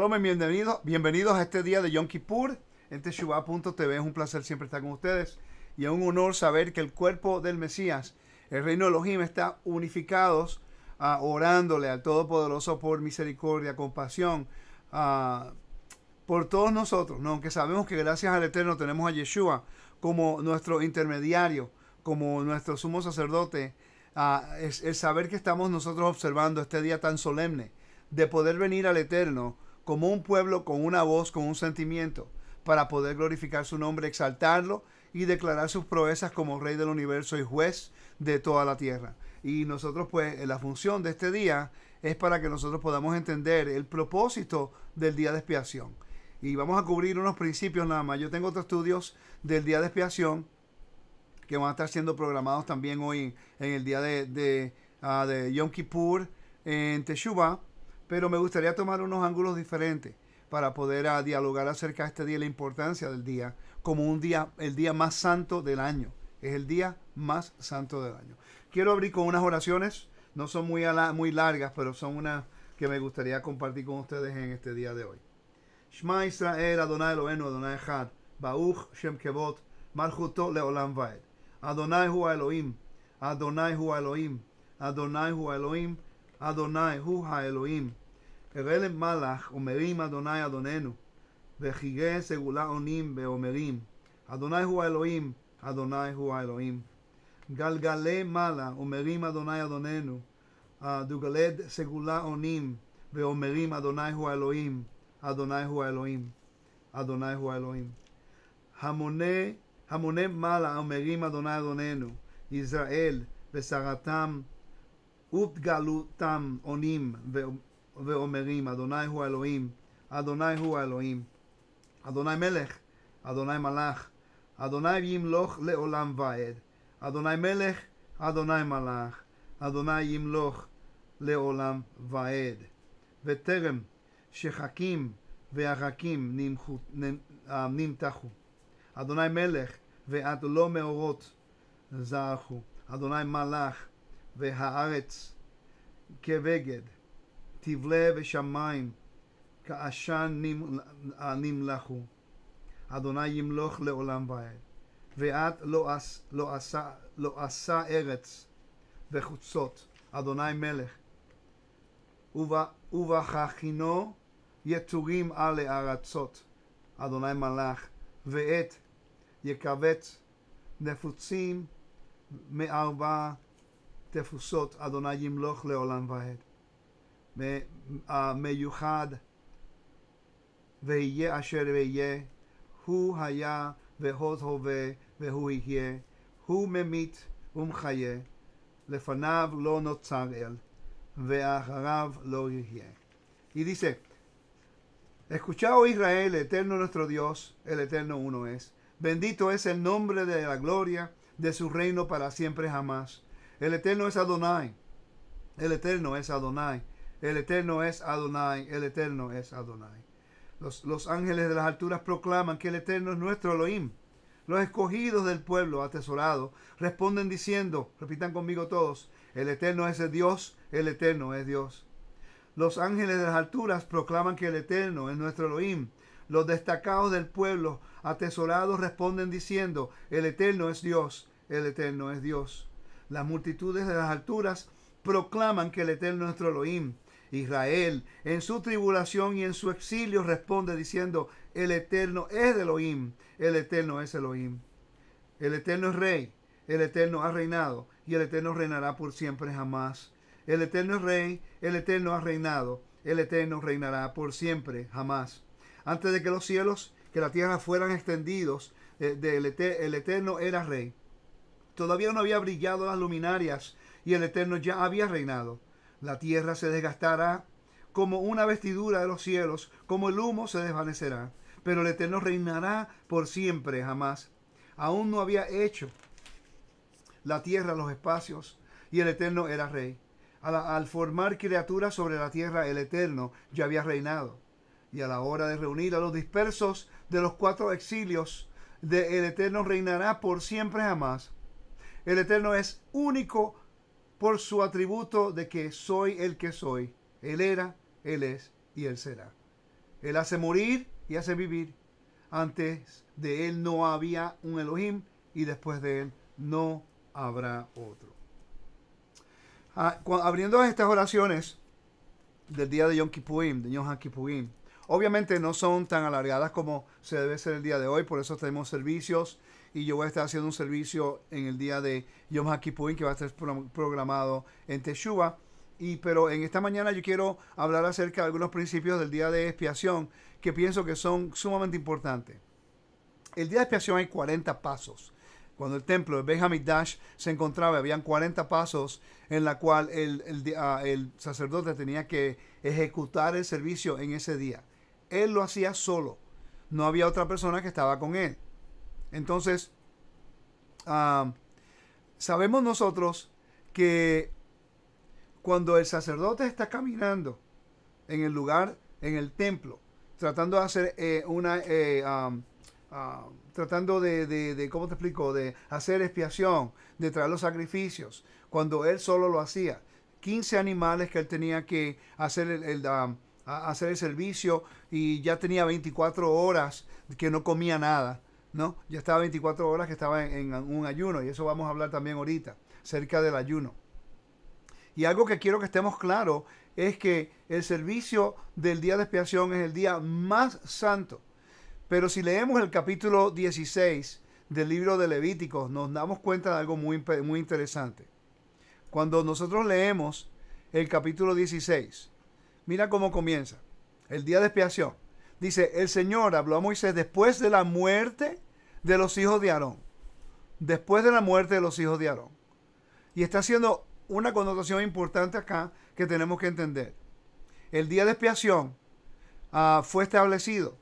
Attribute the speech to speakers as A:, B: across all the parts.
A: Shalom bienvenidos a este día de Yom Kippur en este Teshuvah.tv. Es un placer siempre estar con ustedes y es un honor saber que el cuerpo del Mesías, el reino de Elohim, está unificados ah, orándole al Todopoderoso por misericordia, compasión, ah, por todos nosotros, ¿no? aunque sabemos que gracias al Eterno tenemos a Yeshua como nuestro intermediario, como nuestro sumo sacerdote, ah, el saber que estamos nosotros observando este día tan solemne de poder venir al Eterno como un pueblo con una voz, con un sentimiento, para poder glorificar su nombre, exaltarlo y declarar sus proezas como Rey del universo y juez de toda la tierra. Y nosotros pues eh, la función de este día es para que nosotros podamos entender el propósito del día de expiación. Y vamos a cubrir unos principios nada más. Yo tengo otros estudios del día de expiación que van a estar siendo programados también hoy en, el día de, de ah, Yom Kippur en Teshuvah pero me gustaría tomar unos ángulos diferentes para poder ah, dialogar acerca de este día y la importancia del día como un día, el día más santo del año. Es el día más santo del año. Quiero abrir con unas oraciones, no son muy, muy largas, pero son unas que me gustaría compartir con ustedes en este día de hoy. Israel, Adonai Adonai Echad, Bauch Shem Kevot, Leolam Vaed. Adonai Elohim, Adonai Elohim, Adonai Elohim, אדוני הוא האלוהים. אראה למלאך אומרים אדוני אדוננו, וחירי סגולה אונים ואומרים, אדוני הוא האלוהים, אדוני הוא האלוהים. גלגלי מעלה אומרים אדוני אדוננו, דוגלי סגולה אונים ואומרים אדוני הוא האלוהים, אדוני הוא האלוהים, אדוני הוא האלוהים. המוני, המוני מעלה אומרים אדוני אדוננו, ישראל ושרתם ותגלותם עונים ואומרים, אדוני הוא אלוהים, אדוני הוא אלוהים, אדוני מלך, אדוני מלך, אדוני ימלוך לעולם ועד, אדוני מלך, אדוני מלך, אדוני ימלוך לעולם ועד. וטרם שחכים והרכים אה, נמתחו. אדוני מלך ועד לא מאורות זרחו. אדוני מלך, והארץ כבגד, תבלה ושמיים, כעשן נמלכו. אדוני ימלוך לעולם ועד. ואת לא, עש, לא, עשה, לא עשה ארץ וחוצות, אדוני מלך. ובכחינו יתורים על הארצות, אדוני מלך, ואת יכבץ נפוצים מארבע tefusot adonajim loch leolan vahet me a meyuhad veyye asher veyye hu haya vehot jove hu me mit um haye le fanav lo notzagel vea gav lo y dice escuchao oh Israel el eterno nuestro Dios el eterno uno es bendito es el nombre de la gloria de su reino para siempre jamás el eterno es Adonai. El eterno es Adonai. El eterno es Adonai. El eterno es Adonai. Los, ángeles de las alturas proclaman que el eterno es nuestro Elohim. Los escogidos del pueblo atesorado responden diciendo, repitan conmigo todos, el eterno es el Dios, el eterno es Dios. Los ángeles de las alturas proclaman que el eterno es nuestro Elohim. Los destacados del pueblo atesorado responden diciendo, el eterno es Dios, el eterno es Dios. Las multitudes de las alturas proclaman que el Eterno es nuestro Elohim. Israel en su tribulación y en su exilio responde diciendo, el Eterno es Elohim, el Eterno es Elohim. El Eterno es Rey, el Eterno ha reinado y el Eterno reinará por siempre jamás. El Eterno es Rey, el Eterno ha reinado, el Eterno reinará por siempre jamás. Antes de que los cielos, que la tierra fueran extendidos, eh, el, Eterno era Rey Todavía no había brillado las luminarias y el Eterno ya había reinado. La tierra se desgastará como una vestidura de los cielos, como el humo se desvanecerá. Pero el Eterno reinará por siempre, jamás. Aún no había hecho la tierra, los espacios, y el Eterno era rey. Al, formar criaturas sobre la tierra, el Eterno ya había reinado. Y a la hora de reunir a los dispersos de los cuatro exilios, de el Eterno reinará por siempre jamás. El Eterno es único por su atributo de que soy el que soy. Él era, Él es y Él será. Él hace morir y hace vivir. Antes de Él no había un Elohim y después de Él no habrá otro. Ah, abriendo estas oraciones del día de Yom Kippurim, de Yom obviamente no son tan alargadas como se debe ser el día de hoy, por eso tenemos servicios y yo voy a estar haciendo un servicio en el día de Yom HaKippurim que va a estar programado en Teshuva. Y, pero en esta mañana yo quiero hablar acerca de algunos principios del día de expiación que pienso que son sumamente importantes. El día de expiación hay 40 pasos. Cuando el templo de Dash se encontraba, habían 40 pasos en la cual ah, el sacerdote tenía que ejecutar el servicio en ese día. Él lo hacía solo. No había otra persona que estaba con él. Entonces, sabemos nosotros que cuando el sacerdote está caminando en el lugar, en el templo, tratando de hacer eh, una, eh, tratando de, ¿cómo te explico? De hacer expiación, de traer los sacrificios, cuando él solo lo hacía. 15 animales que él tenía que hacer el, hacer el servicio y ya tenía 24 horas que no comía nada. ¿no? Ya estaba 24 horas que estaba en, un ayuno y eso vamos a hablar también ahorita, cerca del ayuno. Y algo que quiero que estemos claros es que el servicio del día de expiación es el día más santo. Pero si leemos el capítulo 16 del libro de Levíticos, nos damos cuenta de algo muy, muy interesante. Cuando nosotros leemos el capítulo 16, mira cómo comienza. El día de expiación. Dice, el Señor habló a Moisés después de la muerte de los hijos de Aarón. Después de la muerte de los hijos de Aarón. Y está haciendo una connotación importante acá que tenemos que entender. El día de expiación ah, fue establecido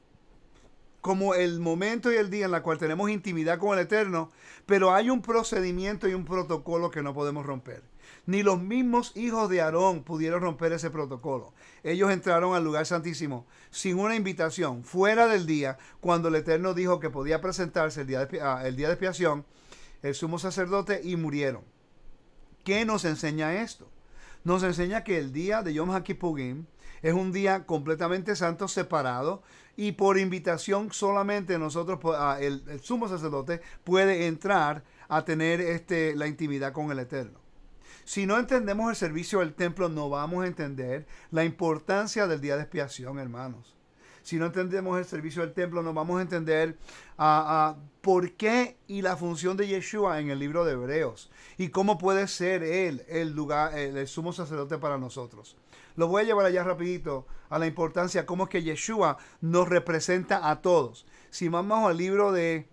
A: como el momento y el día en la cual tenemos intimidad con el Eterno, pero hay un procedimiento y un protocolo que no podemos romper. Ni los mismos hijos de Aarón pudieron romper ese protocolo. Ellos entraron al lugar santísimo sin una invitación, fuera del día, cuando el Eterno dijo que podía presentarse el día de, ah, el día de expiación, el sumo sacerdote, y murieron. ¿Qué nos enseña esto? Nos enseña que el día de Yom Kippur es un día completamente santo, separado, y por invitación solamente nosotros, ah, el, sumo sacerdote, puede entrar a tener este, la intimidad con el Eterno. Si no entendemos el servicio del templo, no vamos a entender la importancia del día de expiación, hermanos. Si no entendemos el servicio del templo, no vamos a entender ah, ah, por qué y la función de Yeshua en el libro de Hebreos y cómo puede ser él el lugar, el, sumo sacerdote para nosotros. Lo voy a llevar allá rapidito a la importancia, cómo es que Yeshua nos representa a todos. Si vamos al libro de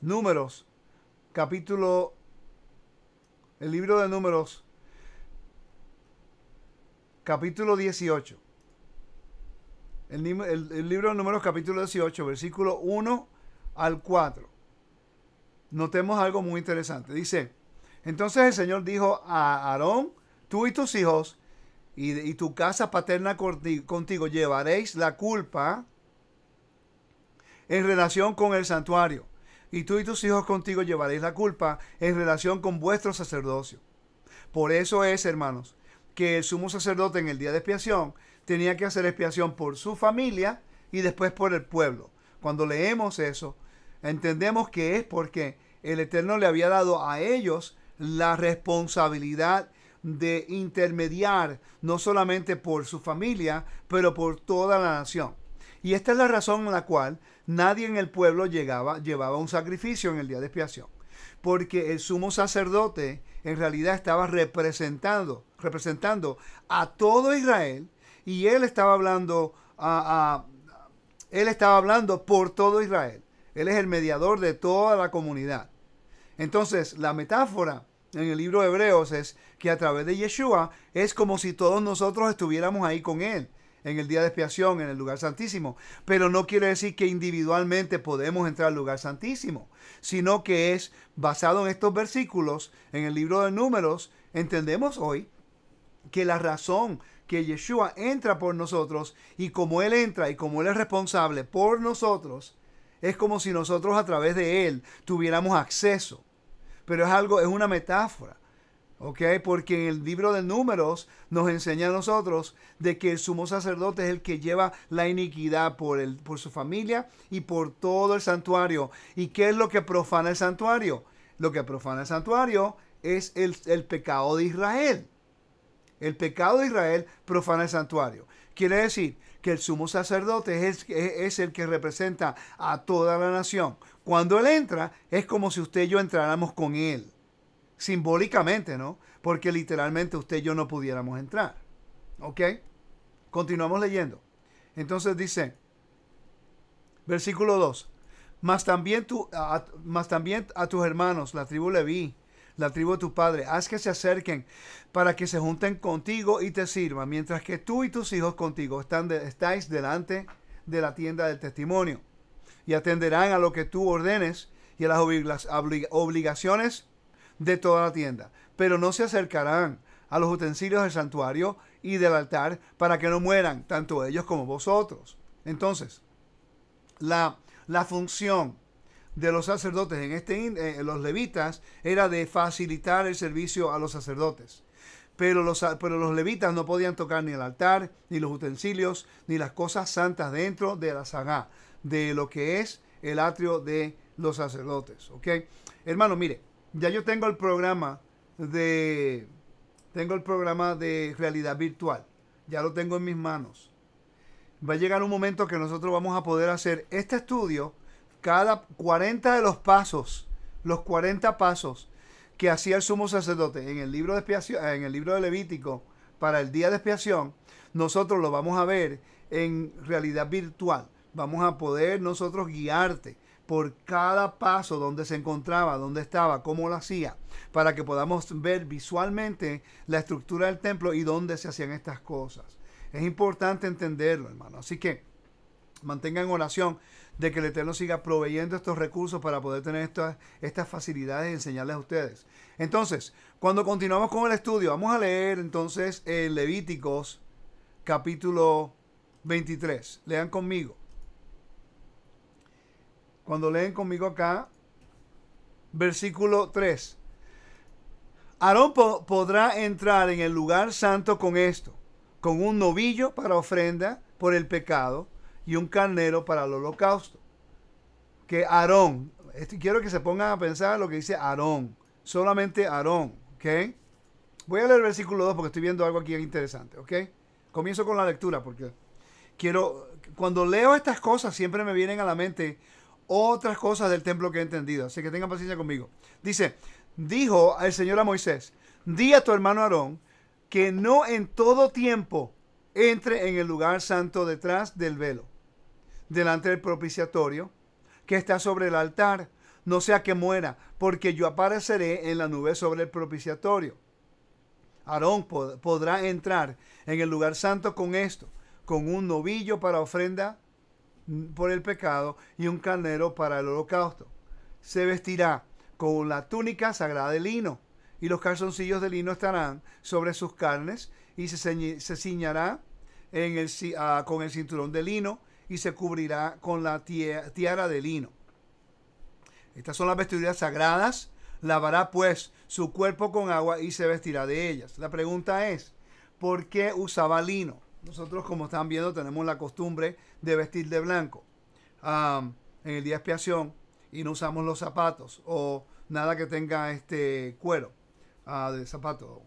A: Números, capítulo el libro de números, capítulo 18. El, libro de números, capítulo 18, versículo 1 al 4. Notemos algo muy interesante. Dice, entonces el Señor dijo a Aarón, tú y tus hijos y, tu casa paterna contigo llevaréis la culpa en relación con el santuario y tú y tus hijos contigo llevaréis la culpa en relación con vuestro sacerdocio. Por eso es, hermanos, que el sumo sacerdote en el día de expiación tenía que hacer expiación por su familia y después por el pueblo. Cuando leemos eso, entendemos que es porque el Eterno le había dado a ellos la responsabilidad de intermediar no solamente por su familia, pero por toda la nación. Y esta es la razón en la cual nadie en el pueblo llegaba, llevaba un sacrificio en el día de expiación. Porque el sumo sacerdote en realidad estaba representando, representando a todo Israel y él estaba hablando a, él estaba hablando por todo Israel. Él es el mediador de toda la comunidad. Entonces, la metáfora en el libro de Hebreos es que a través de Yeshua es como si todos nosotros estuviéramos ahí con él en el día de expiación, en el lugar santísimo. Pero no quiere decir que individualmente podemos entrar al lugar santísimo, sino que es basado en estos versículos, en el libro de números, entendemos hoy que la razón que Yeshua entra por nosotros y como Él entra y como Él es responsable por nosotros, es como si nosotros a través de Él tuviéramos acceso. Pero es algo, es una metáfora. Porque en el libro de números nos enseña a nosotros de que el sumo sacerdote es el que lleva la iniquidad por, por su familia y por todo el santuario. ¿Y qué es lo que profana el santuario? Lo que profana el santuario es el, pecado de Israel. El pecado de Israel profana el santuario. Quiere decir que el sumo sacerdote es, es, el que representa a toda la nación. Cuando él entra, es como si usted y yo entráramos con él simbólicamente, ¿no? Porque literalmente usted y yo no pudiéramos entrar. ¿Ok? Continuamos leyendo. Entonces dice, versículo 2, más también, a, también a tus hermanos, la tribu Leví, la tribu de tu padre, haz que se acerquen para que se junten contigo y te sirvan, mientras que tú y tus hijos contigo estáis delante de la tienda del testimonio y atenderán a lo que tú ordenes y a las obligaciones de toda la tienda, pero no se acercarán a los utensilios del santuario y del altar para que no mueran tanto ellos como vosotros. Entonces, la, la función de los sacerdotes en este eh, los levitas era de facilitar el servicio a los sacerdotes. Pero los, pero los levitas no podían tocar ni el altar, ni los utensilios, ni las cosas santas dentro de la sagá, de lo que es el atrio de los sacerdotes. ¿Ok? Hermano, mire, ya yo tengo el programa de tengo el programa de realidad virtual. Ya lo tengo en mis manos. Va a llegar un momento que nosotros vamos a poder hacer este estudio cada 40 de los pasos, los 40 pasos que hacía el sumo sacerdote en el libro de en el libro de Levítico para el día de expiación, nosotros lo vamos a ver en realidad virtual. Vamos a poder nosotros guiarte por cada paso, donde se encontraba, dónde estaba, cómo lo hacía, para que podamos ver visualmente la estructura del templo y dónde se hacían estas cosas. Es importante entenderlo, hermano. Así que mantengan oración de que el Eterno siga proveyendo estos recursos para poder tener estas, estas facilidades y enseñarles a ustedes. Entonces, cuando continuamos con el estudio, vamos a leer entonces el eh, Levíticos capítulo 23. Lean conmigo cuando leen conmigo acá, versículo 3. Aarón podrá entrar en el lugar santo con esto, con un novillo para ofrenda por el pecado y un carnero para el holocausto. Que Aarón, este, quiero que se pongan a pensar lo que dice Aarón, solamente Aarón, ¿ok? Voy a leer el versículo 2 porque estoy viendo algo aquí interesante, ¿ok? Comienzo con la lectura porque quiero, cuando leo estas cosas siempre me vienen a la mente otras cosas del templo que he entendido. Así que tengan paciencia conmigo. Dice, dijo el Señor a Moisés, di a tu hermano Aarón que no en todo tiempo entre en el lugar santo detrás del velo, delante del propiciatorio que está sobre el altar, no sea que muera, porque yo apareceré en la nube sobre el propiciatorio. Aarón podrá entrar en el lugar santo con esto, con un novillo para ofrenda por el pecado y un carnero para el holocausto. Se vestirá con la túnica sagrada de lino y los calzoncillos de lino estarán sobre sus carnes y se, ciñará ah, con el cinturón de lino y se cubrirá con la tiara de lino. Estas son las vestiduras sagradas. Lavará pues su cuerpo con agua y se vestirá de ellas. La pregunta es, ¿por qué usaba lino? Nosotros, como están viendo, tenemos la costumbre de vestir de blanco en el día de expiación y no usamos los zapatos o nada que tenga este cuero ah, de zapato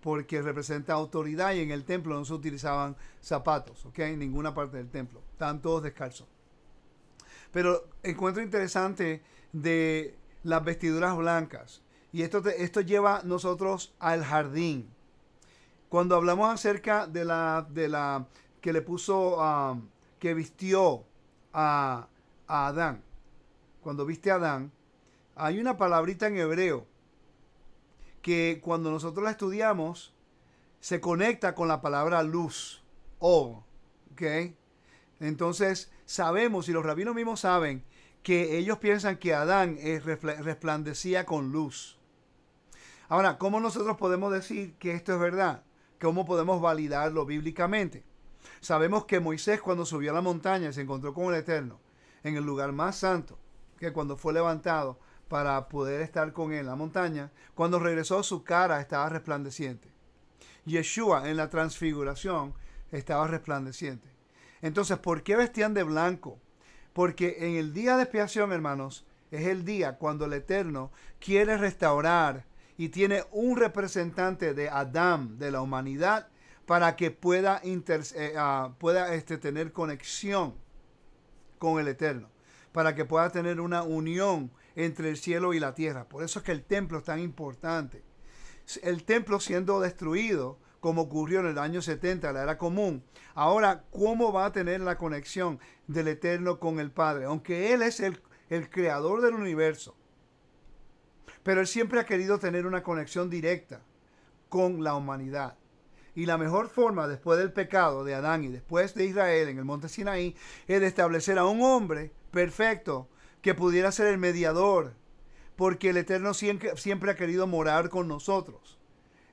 A: porque representa autoridad y en el templo no se utilizaban zapatos, ¿ok? En ninguna parte del templo. Están todos descalzos. Pero encuentro interesante de las vestiduras blancas. Y esto, esto lleva nosotros al jardín. Cuando hablamos acerca de la, de la que le puso, um, que vistió a, Adán, cuando viste a Adán, hay una palabrita en hebreo que cuando nosotros la estudiamos se conecta con la palabra luz, o, ¿ok? Entonces sabemos, y los rabinos mismos saben, que ellos piensan que Adán resplandecía con luz. Ahora, ¿cómo nosotros podemos decir que esto es verdad? ¿Cómo podemos validarlo bíblicamente? Sabemos que Moisés cuando subió a la montaña se encontró con el Eterno en el lugar más santo, que cuando fue levantado para poder estar con él en la montaña, cuando regresó su cara estaba resplandeciente. Yeshua en la transfiguración estaba resplandeciente. Entonces, ¿por qué vestían de blanco? Porque en el día de expiación, hermanos, es el día cuando el Eterno quiere restaurar y tiene un representante de Adán, de la humanidad, para que pueda, eh, ah, este, tener conexión con el Eterno, para que pueda tener una unión entre el cielo y la tierra. Por eso es que el templo es tan importante. El templo siendo destruido, como ocurrió en el año 70, la era común. Ahora, ¿cómo va a tener la conexión del Eterno con el Padre? Aunque Él es el creador del universo, pero él siempre ha querido tener una conexión directa con la humanidad. Y la mejor forma después del pecado de Adán y después de Israel en el monte Sinaí es de establecer a un hombre perfecto que pudiera ser el mediador, porque el Eterno siempre, ha querido morar con nosotros.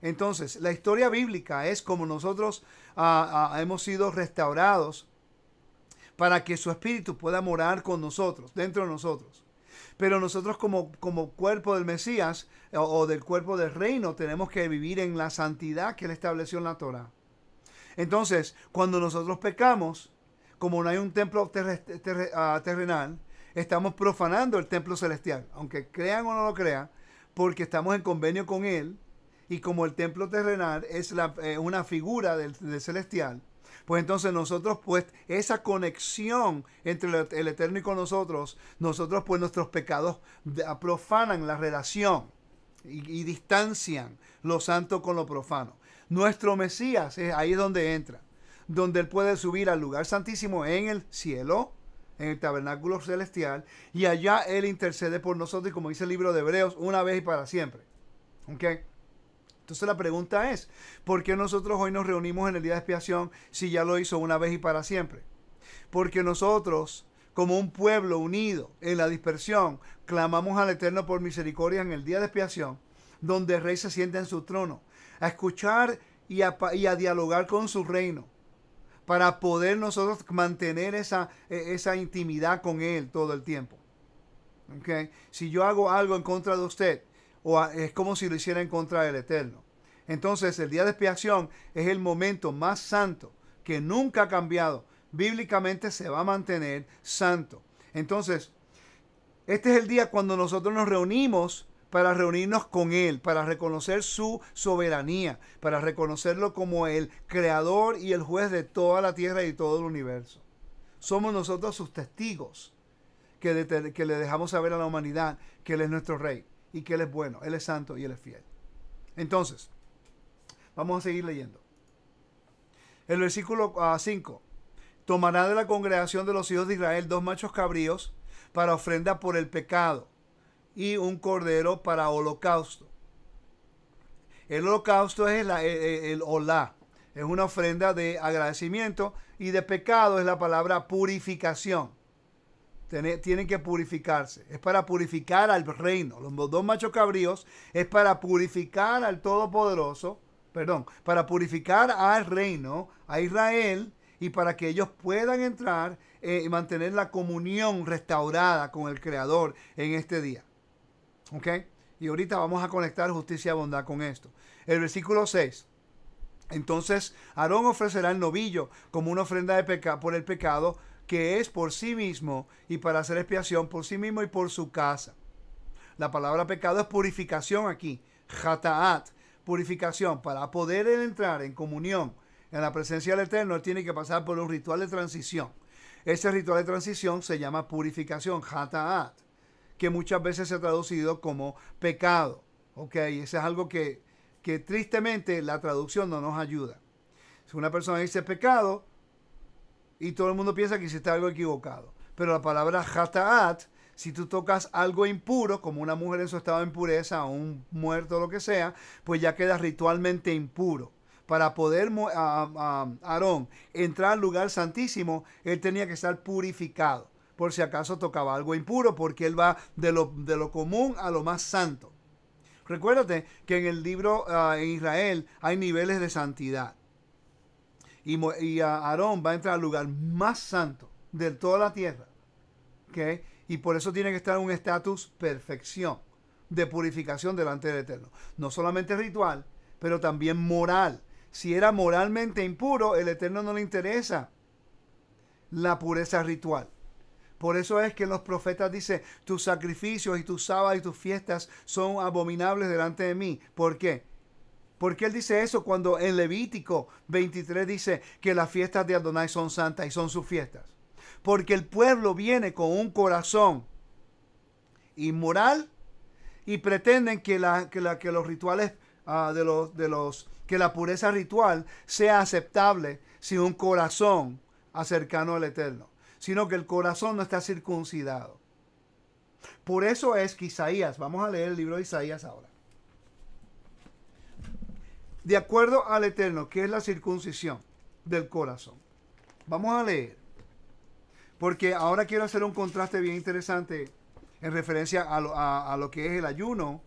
A: Entonces, la historia bíblica es como nosotros ah, ah, hemos sido restaurados para que su espíritu pueda morar con nosotros, dentro de nosotros. Pero nosotros como, como cuerpo del Mesías eh, o, del cuerpo del reino tenemos que vivir en la santidad que Él estableció en la Torah. Entonces, cuando nosotros pecamos, como no hay un templo ah, terrenal, estamos profanando el templo celestial, aunque crean o no lo crean, porque estamos en convenio con Él y como el templo terrenal es eh, una figura del celestial, pues entonces nosotros, pues esa conexión entre el, Eterno y con nosotros, nosotros, pues nuestros pecados profanan la relación y, distancian lo santo con lo profano. Nuestro Mesías, es, ahí donde entra, donde Él puede subir al lugar santísimo en el cielo, en el tabernáculo celestial, y allá Él intercede por nosotros, y como dice el libro de Hebreos, una vez y para siempre. ¿Okay? Entonces la pregunta es, ¿por qué nosotros hoy nos reunimos en el día de expiación si ya lo hizo una vez y para siempre? Porque nosotros, como un pueblo unido en la dispersión, clamamos al Eterno por misericordia en el día de expiación, donde el rey se sienta en su trono, a escuchar y a, dialogar con su reino para poder nosotros mantener esa, e, esa intimidad con Él todo el tiempo. Okay. Si yo hago algo en contra de usted, o es como si lo hiciera en contra del Eterno. Entonces el día de expiación es el momento más santo que nunca ha cambiado. Bíblicamente se va a mantener santo. Entonces, este es el día cuando nosotros nos reunimos para reunirnos con Él, para reconocer su soberanía, para reconocerlo como el creador y el juez de toda la tierra y todo el universo. Somos nosotros sus testigos que, que le dejamos saber a la humanidad que Él es nuestro rey y que Él es bueno, Él es santo y Él es fiel. Entonces, vamos a seguir leyendo. El versículo 5. Ah, Tomará de la congregación de los hijos de Israel dos machos cabríos para ofrenda por el pecado y un cordero para holocausto. El holocausto es el, hola, es una ofrenda de agradecimiento y de pecado es la palabra purificación tienen que purificarse. Es para purificar al reino. Los dos machos cabríos es para purificar al Todopoderoso, perdón, para purificar al reino, a Israel, y para que ellos puedan entrar eh, y mantener la comunión restaurada con el Creador en este día. ¿Ok? Y ahorita vamos a conectar justicia y bondad con esto. El versículo 6. Entonces Aarón ofrecerá el novillo como una ofrenda de por el pecado que es por sí mismo y para hacer expiación por sí mismo y por su casa. La palabra pecado es purificación aquí, jataat, purificación. Para poder entrar en comunión en la presencia del Eterno, él tiene que pasar por un ritual de transición. Ese ritual de transición se llama purificación, jataat, que muchas veces se ha traducido como pecado. ¿Ok? Eso es algo que tristemente la traducción no nos ayuda. Si una persona dice pecado, y todo el mundo piensa que hiciste algo equivocado. Pero la palabra Hata'at, si tú tocas algo impuro, como una mujer en su estado de impureza, un muerto, o lo que sea, pues ya queda ritualmente impuro. Para poder Aarón entrar al lugar santísimo, él tenía que estar purificado por si acaso tocaba algo impuro, porque él va de lo, común a lo más santo. Recuérdate que en el libro ah, en Israel hay niveles de santidad y, Aarón va a entrar al lugar más santo de toda la tierra. Y por eso tiene que estar en un estatus perfección de purificación delante del Eterno. No solamente ritual, pero también moral. Si era moralmente impuro, el Eterno no le interesa la pureza ritual. Por eso es que los profetas dicen, tus sacrificios y tus sábados y tus fiestas son abominables delante de mí. ¿Por qué? ¿Por qué él dice eso cuando en Levítico 23 dice que las fiestas de Adonai son santas y son sus fiestas? Porque el pueblo viene con un corazón inmoral y pretenden que, la, que, los rituales ah, de, los, de los que la pureza ritual sea aceptable sin un corazón acercano al Eterno, sino que el corazón no está circuncidado. Por eso es que Isaías, vamos a leer el libro de Isaías ahora de acuerdo al Eterno, que es la circuncisión del corazón. Vamos a leer, porque ahora quiero hacer un contraste bien interesante en referencia a lo, a lo que es el ayuno.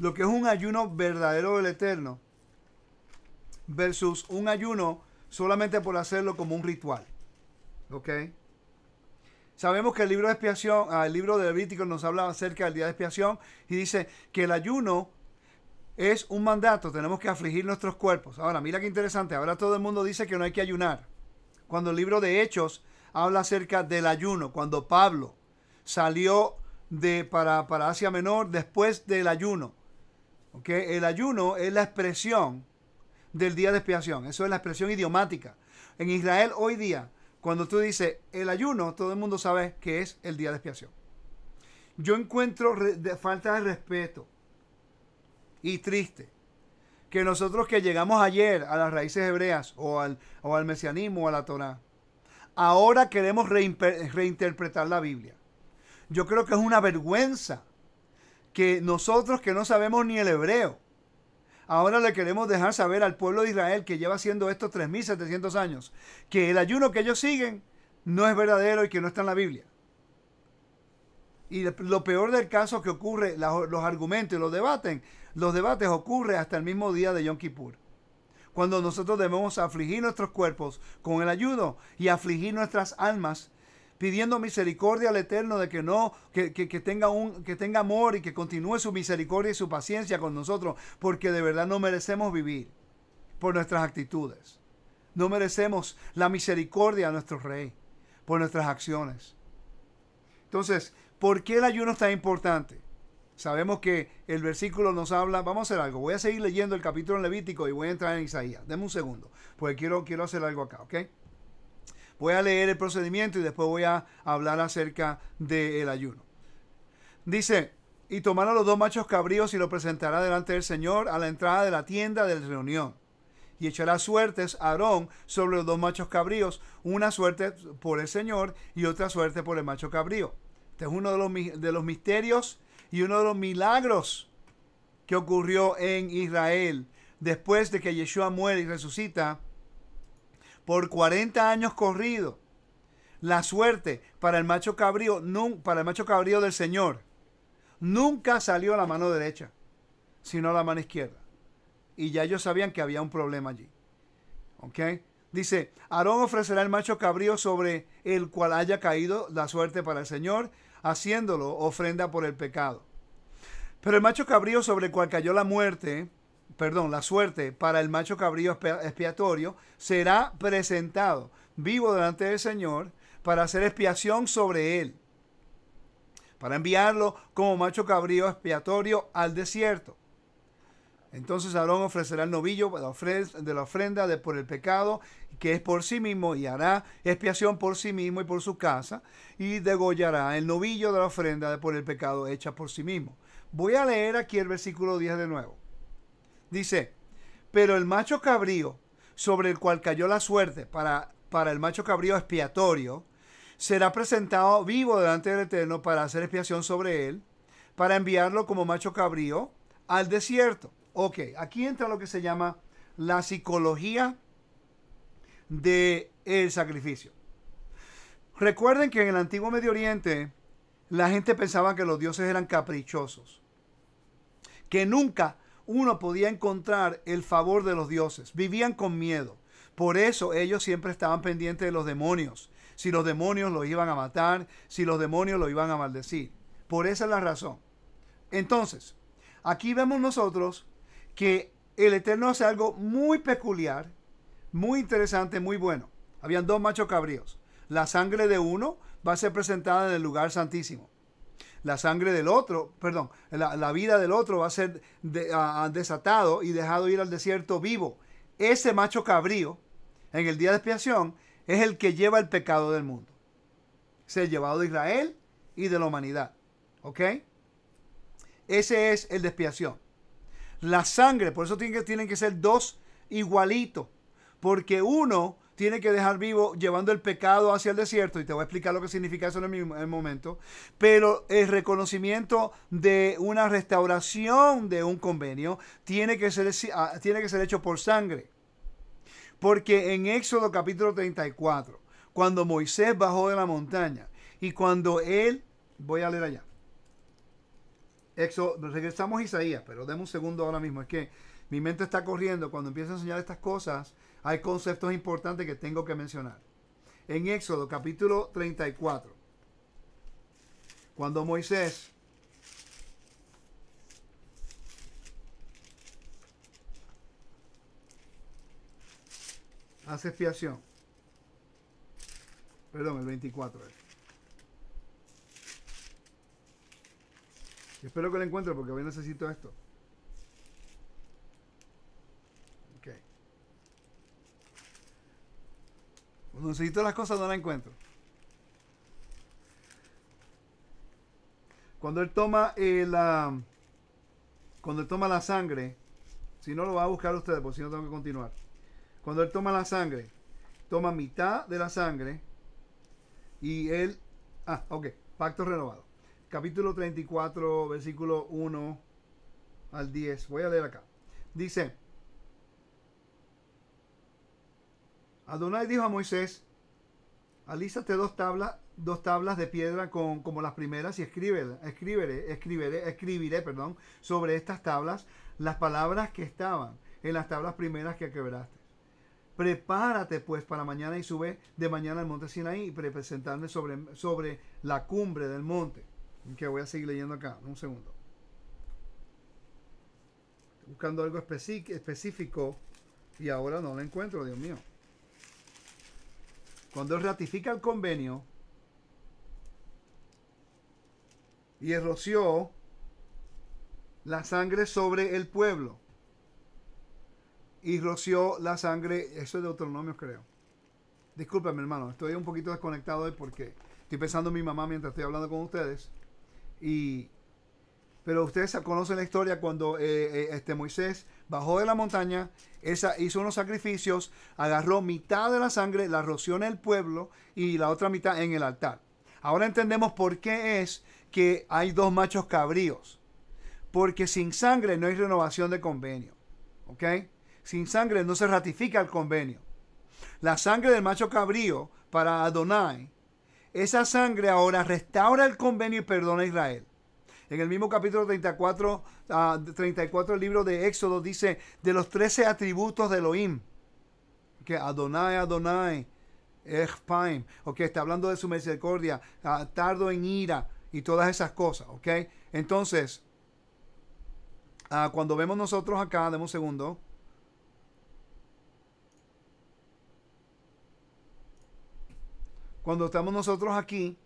A: Lo que es un ayuno verdadero del Eterno versus un ayuno solamente por hacerlo como un ritual. ¿Ok? Sabemos que el libro de expiación, ah, el libro de Levítico nos habla acerca del día de expiación y dice que el ayuno es un mandato, tenemos que afligir nuestros cuerpos. Ahora, mira qué interesante, ahora todo el mundo dice que no hay que ayunar. Cuando el libro de Hechos habla acerca del ayuno, cuando Pablo salió de, para, Asia Menor después del ayuno. El ayuno es la expresión del día de expiación, eso es la expresión idiomática. En Israel hoy día cuando tú dices el ayuno, todo el mundo sabe que es el día de expiación. Yo encuentro falta de respeto y triste que nosotros que llegamos ayer a las raíces hebreas o al, o al mesianismo o a la Torah, ahora queremos reinterpretar la Biblia. Yo creo que es una vergüenza que nosotros que no sabemos ni el hebreo, Ahora le queremos dejar saber al pueblo de Israel que lleva haciendo estos 3.700 años, que el ayuno que ellos siguen no es verdadero y que no está en la Biblia. Y lo peor del caso que ocurre, los argumentos y los debates, los debates ocurre hasta el mismo día de Yom Kippur. Cuando nosotros debemos afligir nuestros cuerpos con el ayuno y afligir nuestras almas pidiendo misericordia al Eterno de que no, que, tenga, un, que tenga amor y que continúe su misericordia y su paciencia con nosotros, porque de verdad no merecemos vivir por nuestras actitudes. No merecemos la misericordia a nuestro Rey por nuestras acciones. Entonces, ¿por qué el ayuno es tan importante? Sabemos que el versículo nos habla, vamos a hacer algo, voy a seguir leyendo el capítulo en Levítico y voy a entrar en Isaías. Deme un segundo, porque quiero, quiero hacer algo acá, ¿ok? Voy a leer el procedimiento y después voy a hablar acerca del ayuno. Dice, y tomará los dos machos cabríos y los presentará delante del Señor a la entrada de la tienda de la reunión. Y echará suertes Aarón sobre los dos machos cabríos, una suerte por el Señor y otra suerte por el macho cabrío. Este es uno de los, de los misterios y uno de los milagros que ocurrió en Israel después de que Yeshua muere y resucita por 40 años corrido. La suerte para el macho cabrío, para el macho cabrío del Señor, nunca salió a la mano derecha, sino a la mano izquierda. Y ya ellos sabían que había un problema allí. Dice, Aarón ofrecerá el macho cabrío sobre el cual haya caído la suerte para el Señor, haciéndolo ofrenda por el pecado. Pero el macho cabrío sobre el cual cayó la muerte, perdón, la suerte para el macho cabrío expiatorio será presentado vivo delante del Señor para hacer expiación sobre él, para enviarlo como macho cabrío expiatorio al desierto. Entonces Aarón ofrecerá el novillo de la ofrenda de por el pecado, que es por sí mismo, y hará expiación por sí mismo y por su casa, y degollará el novillo de la ofrenda de por el pecado hecha por sí mismo. Voy a leer aquí el versículo 10 de nuevo. Dice, pero el macho cabrío sobre el cual cayó la suerte para, para el macho cabrío expiatorio, será presentado vivo delante del Eterno para hacer expiación sobre él, para enviarlo como macho cabrío al desierto. Ok, aquí entra lo que se llama la psicología del el sacrificio. Recuerden que en el antiguo Medio Oriente la gente pensaba que los dioses eran caprichosos, que nunca uno podía encontrar el favor de los dioses. Vivían con miedo. Por eso ellos siempre estaban pendientes de los demonios. Si los demonios los iban a matar, si los demonios los iban a maldecir. Por esa es la razón. Entonces, aquí vemos nosotros que el Eterno hace algo muy peculiar, muy interesante, muy bueno. Habían dos machos cabríos. La sangre de uno va a ser presentada en el lugar santísimo la sangre del otro, perdón, la, vida del otro va a ser desatado y dejado ir al desierto vivo. Ese macho cabrío, en el día de expiación, es el que lleva el pecado del mundo. se ha llevado de Israel y de la humanidad. ¿Ok? Ese es el de expiación. La sangre, por eso que, tienen que ser dos igualitos. Porque uno tiene que dejar vivo llevando el pecado hacia el desierto, y te voy a explicar lo que significa eso en el, momento, pero el reconocimiento de una restauración de un convenio tiene que ser, ah, tiene que ser hecho por sangre. Porque en Éxodo capítulo 34, cuando Moisés bajó de la montaña y cuando él, voy a leer allá, Éxodo. regresamos a Isaías, pero demos un segundo ahora mismo. Es que mi mente está corriendo. Cuando empiezo a enseñar estas cosas, hay conceptos importantes que tengo que mencionar. En Éxodo capítulo 34, cuando Moisés hace expiación, perdón, el 24 espero que lo encuentre porque hoy necesito esto. necesito las cosas, no la encuentro. Cuando él toma eh, la. Cuando él toma la sangre. Si no lo va a buscar ustedes, por si no tengo que continuar. Cuando él toma la sangre, toma mitad de la sangre. Y él. Ah, ok. Pacto renovado. Capítulo 34, versículo 1 al 10. Voy a leer acá. Dice. Adonai dijo a Moisés, alízate dos tablas, dos tablas de piedra con, como las primeras y escribe, escribiré, escribiré, escribiré perdón, sobre estas tablas las palabras que estaban en las tablas primeras que quebraste. Prepárate pues para mañana y sube de mañana al monte Sinaí y presentarme sobre, sobre la cumbre del monte. Que voy a seguir leyendo acá, un segundo. Buscando algo específico y ahora no lo encuentro, Dios mío cuando él ratifica el convenio y roció la sangre sobre el pueblo. Y roció la sangre, eso es de Deuteronomio creo. mi hermano, estoy un poquito desconectado hoy porque estoy pensando en mi mamá mientras estoy hablando con ustedes. Y, pero ustedes conocen la historia cuando eh, eh, este Moisés bajó de la montaña, esa hizo unos sacrificios, agarró mitad de la sangre, la roció en el pueblo y la otra mitad en el altar. Ahora entendemos por qué es que hay dos machos cabríos. Porque sin sangre no hay renovación de convenio. ¿Ok? Sin sangre no se ratifica el convenio. La sangre del macho cabrío para Adonai, esa sangre ahora restaura el convenio y perdona a Israel. En el mismo capítulo 34, del ah, libro de Éxodo dice, de los 13 atributos de Elohim, que Adonai, Adonai, Echpaim, ok, está hablando de su misericordia, ah, tardo en ira y todas esas cosas, ok. Entonces, ah, cuando vemos nosotros acá, demos un segundo. Cuando estamos nosotros aquí,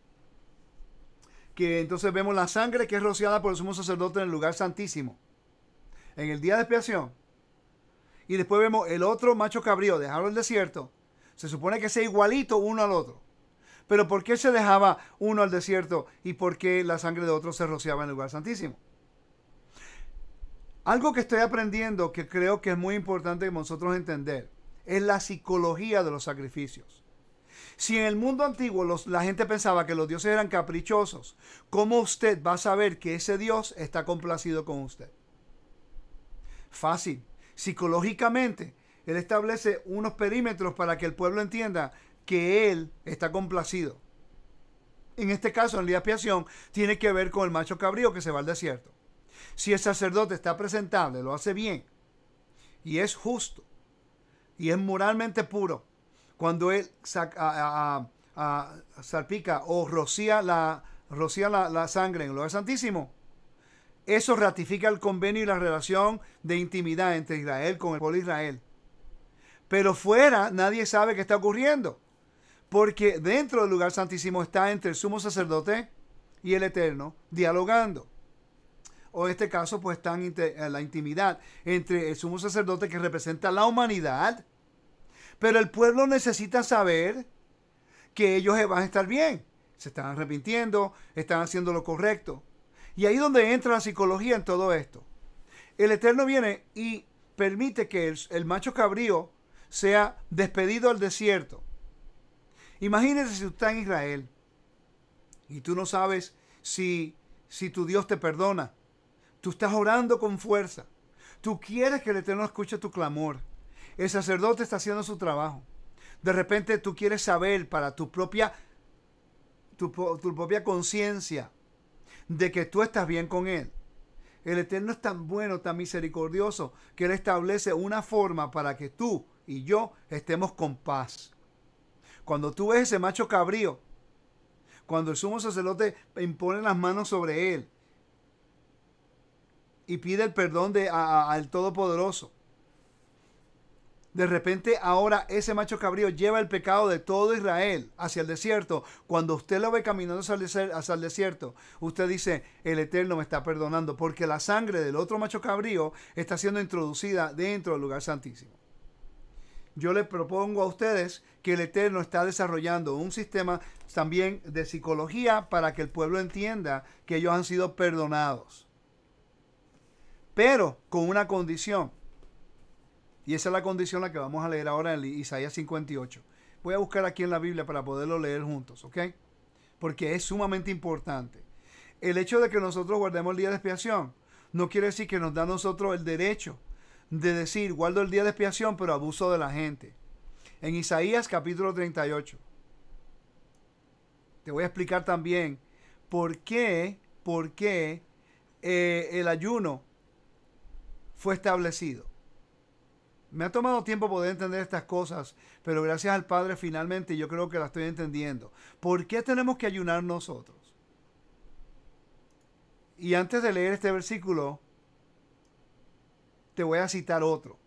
A: que entonces vemos la sangre que es rociada por el sumo sacerdote en el lugar santísimo, en el día de expiación. Y después vemos el otro macho cabrío dejado en el desierto. Se supone que sea igualito uno al otro. Pero ¿por qué se dejaba uno al desierto y por qué la sangre de otro se rociaba en el lugar santísimo? Algo que estoy aprendiendo que creo que es muy importante que nosotros entender es la psicología de los sacrificios. Si en el mundo antiguo la gente pensaba que los dioses eran caprichosos, ¿cómo usted va a saber que ese Dios está complacido con usted? Fácil. Psicológicamente, Él establece unos perímetros para que el pueblo entienda que Él está complacido. En este caso, en la expiación, tiene que ver con el macho cabrío que se va al desierto. Si el sacerdote está presentable, lo hace bien, y es justo, y es moralmente puro, cuando él salpica o rocía la, sangre en el lugar santísimo, eso ratifica el convenio y la relación de intimidad entre Israel con el pueblo de Israel. Pero fuera nadie sabe qué está ocurriendo. Porque dentro del lugar santísimo está entre el sumo sacerdote y el eterno dialogando. O en este caso pues están eh, la intimidad entre el sumo sacerdote que representa la humanidad pero el pueblo necesita saber que ellos van a estar bien. Se están arrepintiendo, están haciendo lo correcto. Y ahí es donde entra la psicología en todo esto. El Eterno viene y permite que el, macho cabrío sea despedido al desierto. Imagínese si tú estás en Israel y tú no sabes si, si tu Dios te perdona. Tú estás orando con fuerza. Tú quieres que el Eterno escuche tu clamor. El sacerdote está haciendo su trabajo. De repente tú quieres saber para tu propia, tu, propia conciencia de que tú estás bien con Él. El Eterno es tan bueno, tan misericordioso, que Él establece una forma para que tú y yo estemos con paz. Cuando tú ves ese macho cabrío, cuando el sumo sacerdote impone las manos sobre él y pide el perdón de, al Todopoderoso, de repente ahora ese macho cabrío lleva el pecado de todo Israel hacia el desierto. Cuando usted lo ve caminando hacia el desierto, usted dice, el Eterno me está perdonando porque la sangre del otro macho cabrío está siendo introducida dentro del lugar santísimo. Yo le propongo a ustedes que el Eterno está desarrollando un sistema también de psicología para que el pueblo entienda que ellos han sido perdonados. Pero con una condición y esa es la condición la que vamos a leer ahora en Isaías 58. Voy a buscar aquí en la Biblia para poderlo leer juntos, ¿ok? Porque es sumamente importante. El hecho de que nosotros guardemos el día de expiación no quiere decir que nos da a nosotros el derecho de decir, guardo el día de expiación, pero abuso de la gente. En Isaías capítulo 38. Te voy a explicar también por qué, por qué eh, el ayuno fue establecido. Me ha tomado tiempo poder entender estas cosas, pero gracias al Padre finalmente yo creo que la estoy entendiendo. ¿Por qué tenemos que ayunar nosotros? Y antes de leer este versículo, te voy a citar otro.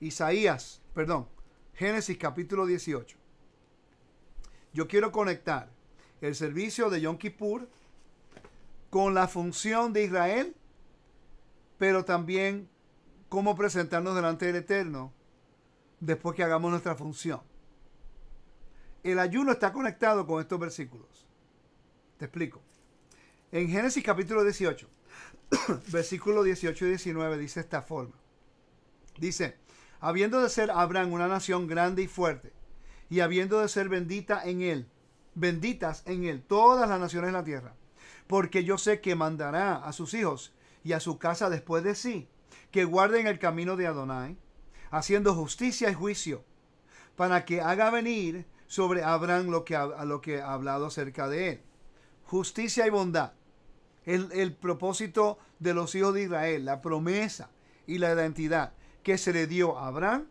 A: Isaías, perdón, Génesis capítulo 18. Yo quiero conectar el servicio de Yom Kippur con la función de Israel, pero también cómo presentarnos delante del Eterno después que hagamos nuestra función. El ayuno está conectado con estos versículos. Te explico. En Génesis capítulo 18, versículo 18 y 19 dice esta forma. Dice, habiendo de ser Abraham una nación grande y fuerte, y habiendo de ser bendita en él, benditas en él todas las naciones de la tierra, porque yo sé que mandará a sus hijos y a su casa después de sí, que guarden el camino de Adonai, haciendo justicia y juicio, para que haga venir sobre Abraham lo que ha, lo que hablado acerca de él. Justicia y bondad. El, el propósito de los hijos de Israel, la promesa y la identidad que se le dio a Abraham,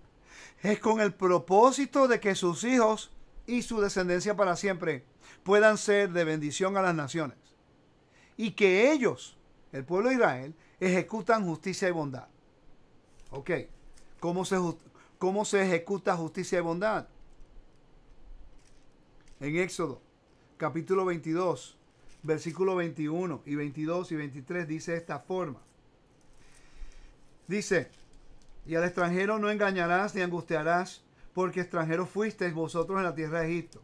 A: es con el propósito de que sus hijos y su descendencia para siempre puedan ser de bendición a las naciones. Y que ellos, el pueblo de Israel, ejecutan justicia y bondad. Ok. ¿Cómo se, cómo se ejecuta justicia y bondad? En Éxodo, capítulo 22, versículo 21 y 22 y 23 dice esta forma. Dice, y al extranjero no engañarás ni angustiarás, porque extranjeros fuisteis vosotros en la tierra de Egipto.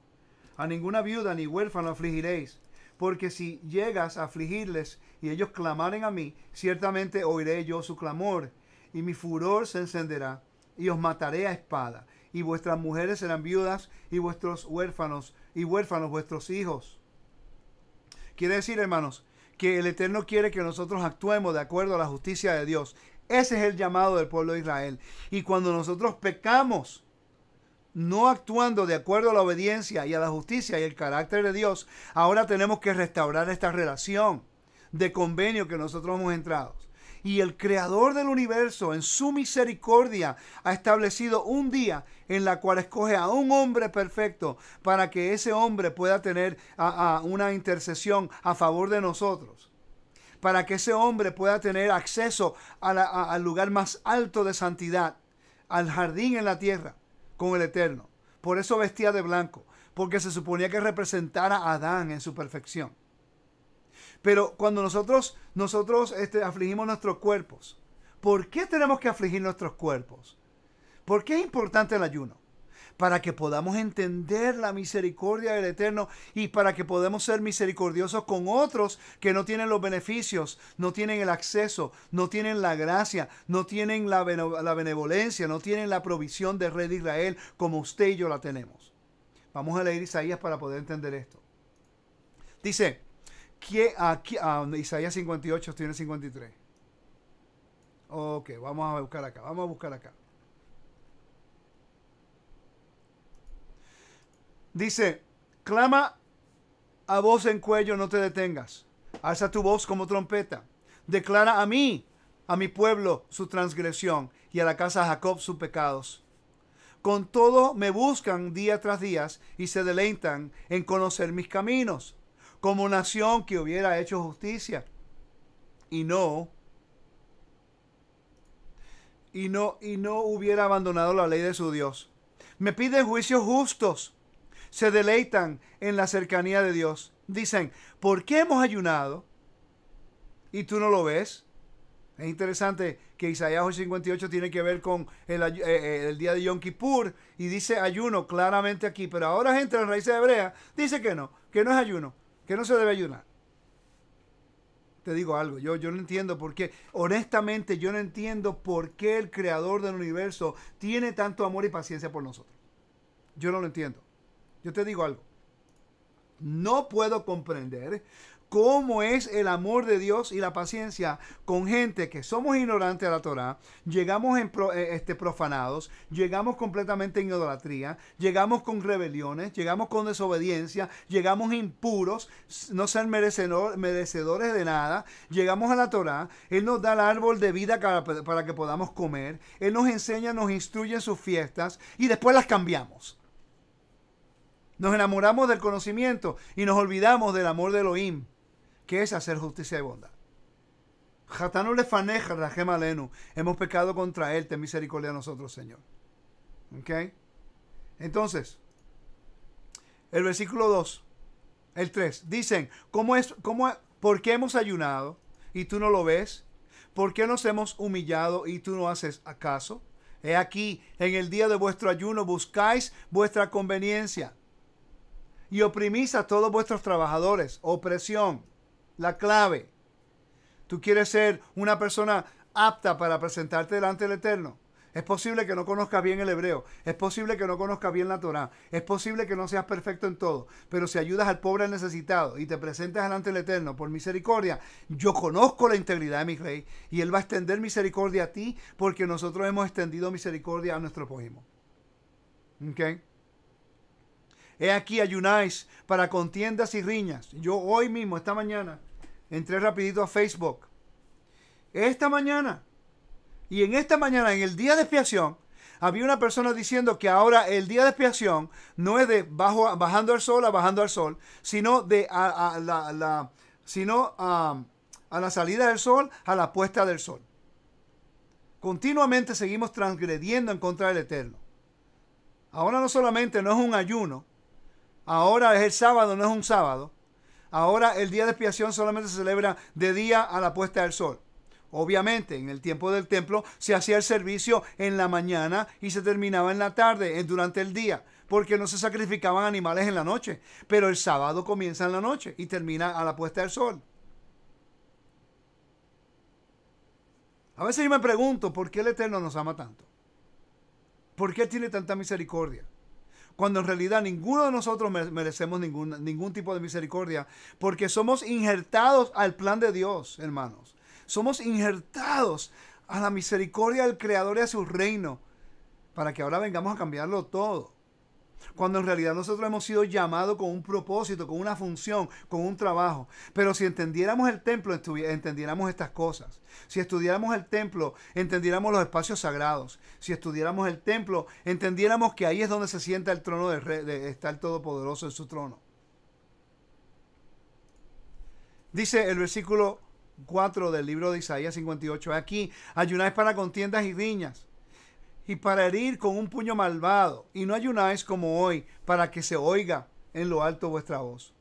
A: A ninguna viuda ni huérfano afligiréis, porque si llegas a afligirles, y ellos clamaren a mí, ciertamente oiré yo su clamor, y mi furor se encenderá, y os mataré a espada, y vuestras mujeres serán viudas, y vuestros huérfanos, y huérfanos vuestros hijos. Quiere decir, hermanos, que el Eterno quiere que nosotros actuemos de acuerdo a la justicia de Dios. Ese es el llamado del pueblo de Israel. Y cuando nosotros pecamos, no actuando de acuerdo a la obediencia y a la justicia y el carácter de Dios, ahora tenemos que restaurar esta relación de convenio que nosotros hemos entrado. Y el creador del universo, en su misericordia, ha establecido un día en la cual escoge a un hombre perfecto para que ese hombre pueda tener una intercesión a favor de nosotros para que ese hombre pueda tener acceso al lugar más alto de santidad, al jardín en la tierra, con el Eterno. Por eso vestía de blanco, porque se suponía que representara a Adán en su perfección. Pero cuando nosotros, nosotros este, afligimos nuestros cuerpos, ¿por qué tenemos que afligir nuestros cuerpos? ¿Por qué es importante el ayuno? Para que podamos entender la misericordia del Eterno y para que podamos ser misericordiosos con otros que no tienen los beneficios, no tienen el acceso, no tienen la gracia, no tienen la, benevolencia, no tienen la provisión de Israel como usted y yo la tenemos. Vamos a leer Isaías para poder entender esto. Dice, ¿Quién, aquí, ah, Isaías 58, tiene 53. Ok, vamos a buscar acá, vamos a buscar acá. Dice, clama a voz en cuello, no te detengas. Alza tu voz como trompeta. Declara a mí, a mi pueblo, su transgresión y a la casa de Jacob sus pecados. Con todo me buscan día tras día y se deleitan en conocer mis caminos como nación que hubiera hecho justicia y no y no y no hubiera abandonado la ley de su Dios. Me piden juicios justos. Se deleitan en la cercanía de Dios. Dicen, ¿por qué hemos ayunado? Y tú no lo ves. Es interesante que Isaías 58 tiene que ver con eh, eh, el, día de Yom Kippur y dice ayuno claramente aquí, pero ahora gente en raíces hebrea dice que no, que no es ayuno, que no se debe ayunar. Te digo algo, yo, yo no entiendo por qué, honestamente yo no entiendo por qué el creador del universo tiene tanto amor y paciencia por nosotros. Yo no lo entiendo. Yo te digo algo. No puedo comprender cómo es el amor de Dios y la paciencia con gente que somos ignorantes a la Torah, llegamos eh, este, profanados, llegamos completamente en idolatría, llegamos con rebeliones, llegamos con desobediencia, llegamos impuros, no ser merecedores de nada, llegamos a la Torah, Él nos da el árbol de vida para, para que podamos comer, Él nos enseña, nos instruye en sus fiestas y después las cambiamos. Nos enamoramos del conocimiento y nos olvidamos del amor de Elohim. ¿Qué es hacer justicia y bondad. le faneja, Rajem Alenu. Hemos pecado contra él, ten misericordia a nosotros, Señor. ¿Ok? Entonces, el versículo 2, el 3, dicen, ¿cómo es, cómo, ¿por qué hemos ayunado y tú no lo ves? ¿Por qué nos hemos humillado y tú no haces acaso? He aquí, en el día de vuestro ayuno buscáis vuestra conveniencia y oprimís a todos vuestros trabajadores. Opresión la clave. Tú quieres ser una persona apta para presentarte delante del Eterno. Es posible que no conozcas bien el hebreo, es posible que no conozcas bien la Torá, es posible que no seas perfecto en todo, pero si ayudas al pobre necesitado y te presentas delante del Eterno por misericordia, yo conozco la integridad de mi rey y él va a extender misericordia a ti porque nosotros hemos extendido misericordia a nuestro prójimo. He aquí ayunáis para contiendas y riñas. Yo hoy mismo, esta mañana, entré rapidito a Facebook. Esta mañana, y en esta mañana, en el día de expiación, había una persona diciendo que ahora el día de expiación no es de bajo, bajando al sol a bajando al sol, sino de la, sino a la salida del sol, a la puesta del sol. Continuamente seguimos transgrediendo en contra del Eterno. Ahora no solamente no es un ayuno, ahora es el sábado, no es un sábado, Ahora el día de expiación solamente se celebra de día a la puesta del sol. Obviamente, en el tiempo del templo se hacía el servicio en la mañana y se terminaba en la tarde, durante el día, porque no se sacrificaban animales en la noche. Pero el sábado comienza en la noche y termina a la puesta del sol. A veces yo me pregunto por qué el Eterno nos ama tanto. ¿Por qué tiene tanta misericordia? cuando en realidad ninguno de nosotros merecemos ningún, ningún tipo de misericordia, porque somos injertados al plan de Dios, hermanos. Somos injertados a la misericordia del Creador y a su reino, para que ahora vengamos a cambiarlo todo cuando en realidad nosotros hemos sido llamados con un propósito, con una función, con un trabajo. Pero si entendiéramos el templo, entendiéramos estas cosas. Si estudiáramos el templo, entendiéramos los espacios sagrados. Si estudiáramos el templo, entendiéramos que ahí es donde se sienta el trono de, rey, de estar todopoderoso en su trono. Dice el versículo 4 del libro de Isaías 58, aquí ayunáis para contiendas y riñas y para herir con un puño malvado, y no ayunáis como hoy, para que se oiga en lo alto vuestra voz.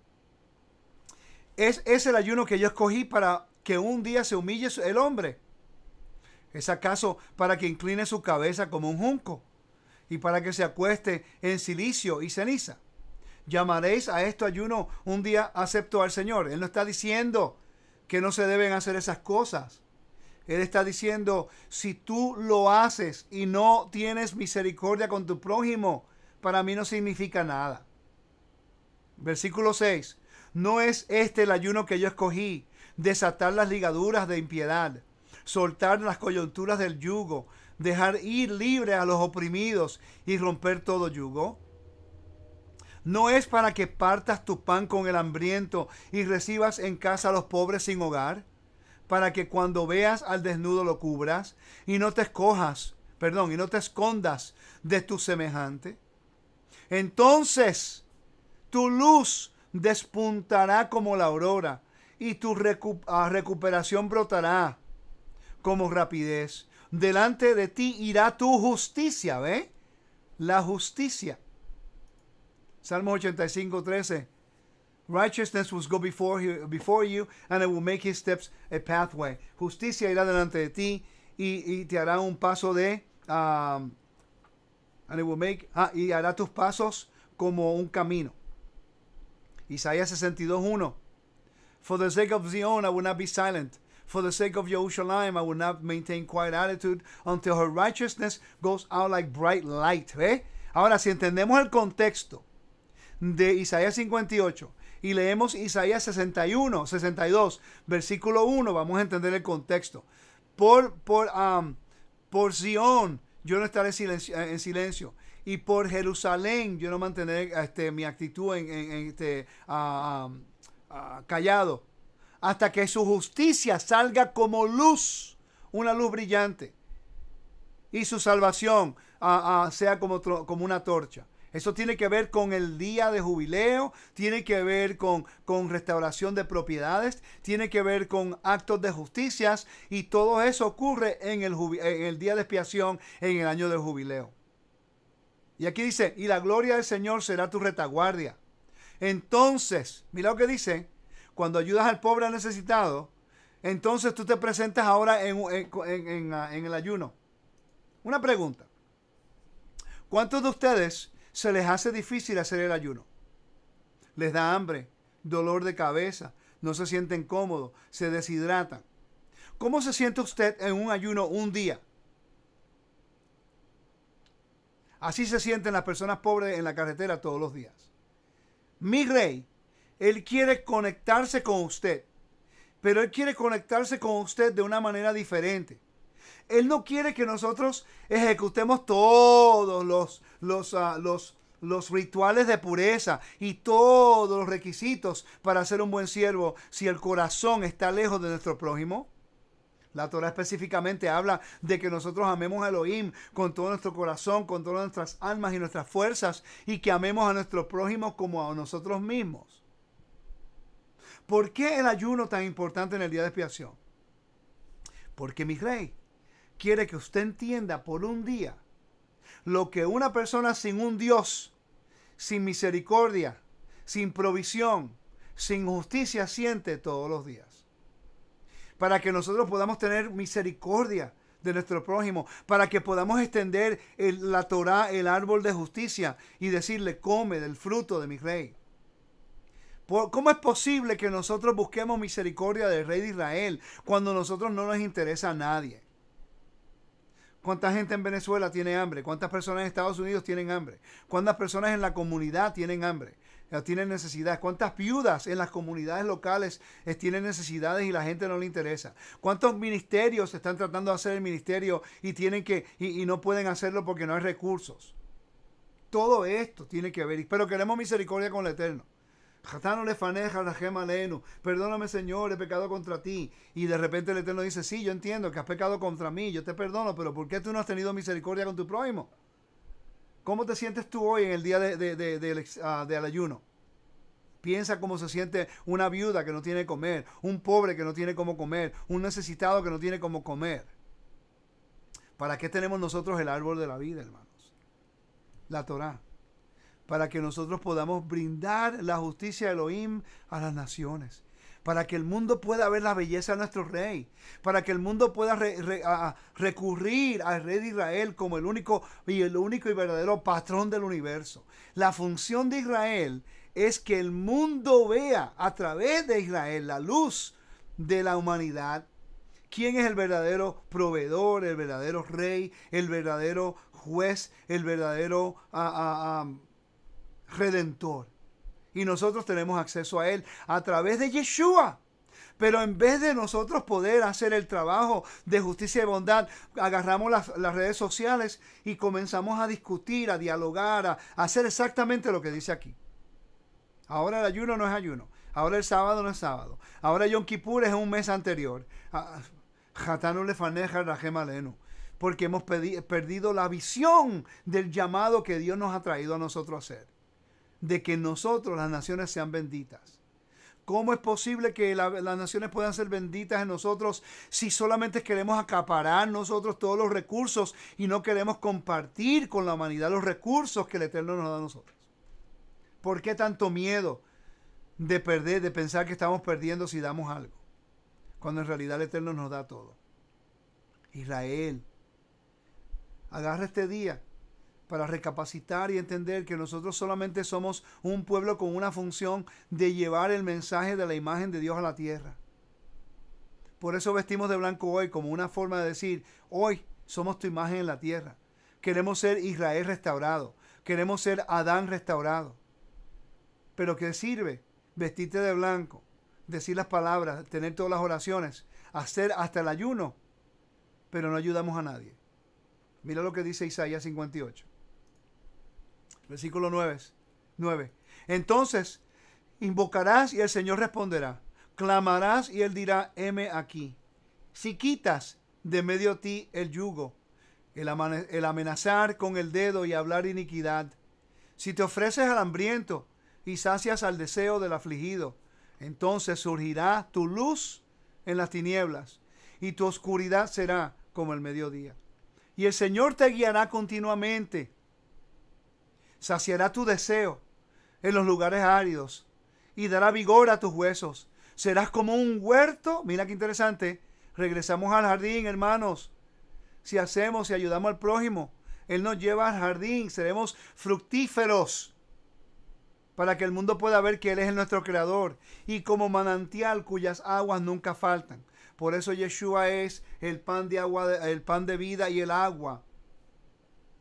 A: Es, el ayuno que yo escogí para que un día se humille el hombre. ¿Es acaso para que incline su cabeza como un junco y para que se acueste en silicio y ceniza? Llamaréis a esto ayuno un día acepto al Señor. Él no está diciendo que no se deben hacer esas cosas. Él está diciendo, si tú lo haces y no tienes misericordia con tu prójimo, para mí no significa nada. Versículo 6. No es este el ayuno que yo escogí, desatar las ligaduras de impiedad, soltar las coyunturas del yugo, dejar ir libre a los oprimidos y romper todo yugo? No es para que partas tu pan con el hambriento y recibas en casa a los pobres sin hogar para que cuando veas al desnudo lo cubras y no te escojas, perdón, y no te escondas de tu semejante. Entonces tu luz despuntará como la aurora y tu ah, recuperación brotará como rapidez. Delante de ti irá tu justicia, ¿ve? La justicia. Salmo 85, 13. Righteousness will go before, you, before you, and it will make his steps a pathway. Justicia irá delante de ti y, y te hará un paso de... Um, and it will make, ah, y hará tus pasos como un camino. Isaías 62.1 For the sake of Zion I will not be silent. For the sake of Jerusalem I will not maintain quiet attitude until her righteousness goes out like bright light. ¿Eh? Ahora, si entendemos el contexto de Isaías 58 y leemos Isaías 61, 62, versículo 1, vamos a entender el contexto. Por, por, Sion, yo no estaré eh, en silencio. Y por Jerusalén, yo no mantendré este, mi actitud en, este, callado. Hasta que su justicia salga como luz, una luz brillante. Y su salvación sea como, como una torcha. Eso tiene que ver con el día de jubileo, tiene que ver con, con restauración de propiedades, tiene que ver con actos de justicias y todo eso ocurre en el, día de expiación, en el año del jubileo. Y aquí dice, y la gloria del Señor será tu retaguardia. Entonces, mira lo que dice, cuando ayudas al pobre necesitado, entonces tú te presentas ahora en el ayuno. Una pregunta. ¿Cuántos de ustedes se les hace difícil hacer el ayuno. Les da hambre, dolor de cabeza, no se sienten cómodos, se deshidratan. ¿Cómo se siente usted en un ayuno un día? Así se sienten las personas pobres en la carretera todos los días. Mi rey, él quiere conectarse con usted, pero él quiere conectarse con usted de una manera diferente. Él no quiere que nosotros ejecutemos todos los, ah, los, los, rituales de pureza y todos los requisitos para ser un buen siervo si el corazón está lejos de nuestro prójimo. La Torah específicamente habla de que nosotros amemos a Elohim con todo nuestro corazón, con todas nuestras almas y nuestras fuerzas, y que amemos a nuestro prójimo como a nosotros mismos. ¿Por qué el ayuno tan importante en el día de expiación? Porque mi rey, quiere que usted entienda por un día lo que una persona sin un Dios, sin misericordia, sin provisión, sin justicia siente todos los días. Para que nosotros podamos tener misericordia de nuestro prójimo, para que podamos extender la Torá, el árbol de justicia, y decirle, come del fruto de mi rey. ¿Cómo es posible que nosotros busquemos misericordia del rey de Israel cuando nosotros no nos interesa a nadie? ¿Cuánta gente en Venezuela tiene hambre? ¿Cuántas personas en Estados Unidos tienen hambre? ¿Cuántas personas en la comunidad tienen hambre? Eh, tienen necesidades. ¿Cuántas viudas en las comunidades locales eh, tienen necesidades y la gente no le interesa? ¿Cuántos ministerios están tratando de hacer el ministerio y tienen que y, y no pueden hacerlo porque no hay recursos? Todo esto tiene que ver, pero queremos misericordia con el Eterno le la Perdóname, Señor, he pecado contra ti. Y de repente el Eterno dice, sí, yo entiendo que has pecado contra mí, yo te perdono, pero ¿por qué tú no has tenido misericordia con tu prójimo? ¿Cómo te sientes tú hoy en el día ah, del, ayuno? Piensa cómo se siente una viuda que no tiene comer, un pobre que no tiene cómo comer, un necesitado que no tiene cómo comer. ¿Para qué tenemos nosotros el árbol de la vida, hermanos? La Torah para que nosotros podamos brindar la justicia de Elohim a las naciones, para que el mundo pueda ver la belleza de nuestro rey, para que el mundo pueda recurrir al rey de Israel como el único y el único y verdadero patrón del universo. La función de Israel es que el mundo vea a través de Israel la luz de la humanidad. ¿Quién es el verdadero proveedor, el verdadero rey, el verdadero juez, el verdadero redentor. Y nosotros tenemos acceso a Él a través de Yeshua. Pero en vez de nosotros poder hacer el trabajo de justicia y bondad, agarramos las, redes sociales y comenzamos a discutir, a dialogar, a, hacer exactamente lo que dice aquí. Ahora el ayuno no es ayuno. Ahora el sábado no es sábado. Ahora Yom Kippur es un mes anterior. Ah, Porque hemos perdido la visión del llamado que Dios nos ha traído a nosotros a hacer de que nosotros las naciones sean benditas. ¿Cómo es posible que las naciones puedan ser benditas en nosotros si solamente queremos acaparar nosotros todos los recursos y no queremos compartir con la humanidad los recursos que el Eterno nos da a nosotros? ¿Por qué tanto miedo de perder, de pensar que estamos perdiendo si damos algo? Cuando en realidad el Eterno nos da todo. Israel, agarra este día para recapacitar y entender que nosotros solamente somos un pueblo con una función de llevar el mensaje de la imagen de Dios a la tierra. Por eso vestimos de blanco hoy como una forma de decir, hoy somos tu imagen en la tierra. Queremos ser Israel restaurado, queremos ser Adán restaurado. Pero ¿qué sirve? Vestirte de blanco, decir las palabras, tener todas las oraciones, hacer hasta el ayuno, pero no ayudamos a nadie. Mira lo que dice Isaías 58. Versículo 9. 9. Entonces, invocarás y el Señor responderá. Clamarás y Él dirá, heme aquí. Si quitas de medio ti el yugo, el, el amenazar con el dedo y hablar iniquidad, si te ofreces al hambriento y sacias al deseo del afligido, entonces surgirá tu luz en las tinieblas y tu oscuridad será como el mediodía. Y el Señor te guiará continuamente saciará tu deseo en los lugares áridos y dará vigor a tus huesos. Serás como un huerto. Mira qué interesante. Regresamos al jardín, hermanos. Si hacemos y si ayudamos al prójimo, Él nos lleva al jardín. Seremos fructíferos para que el mundo pueda ver que Él es nuestro creador y como manantial cuyas aguas nunca faltan. Por eso Yeshua es el pan de agua, el pan de vida y el agua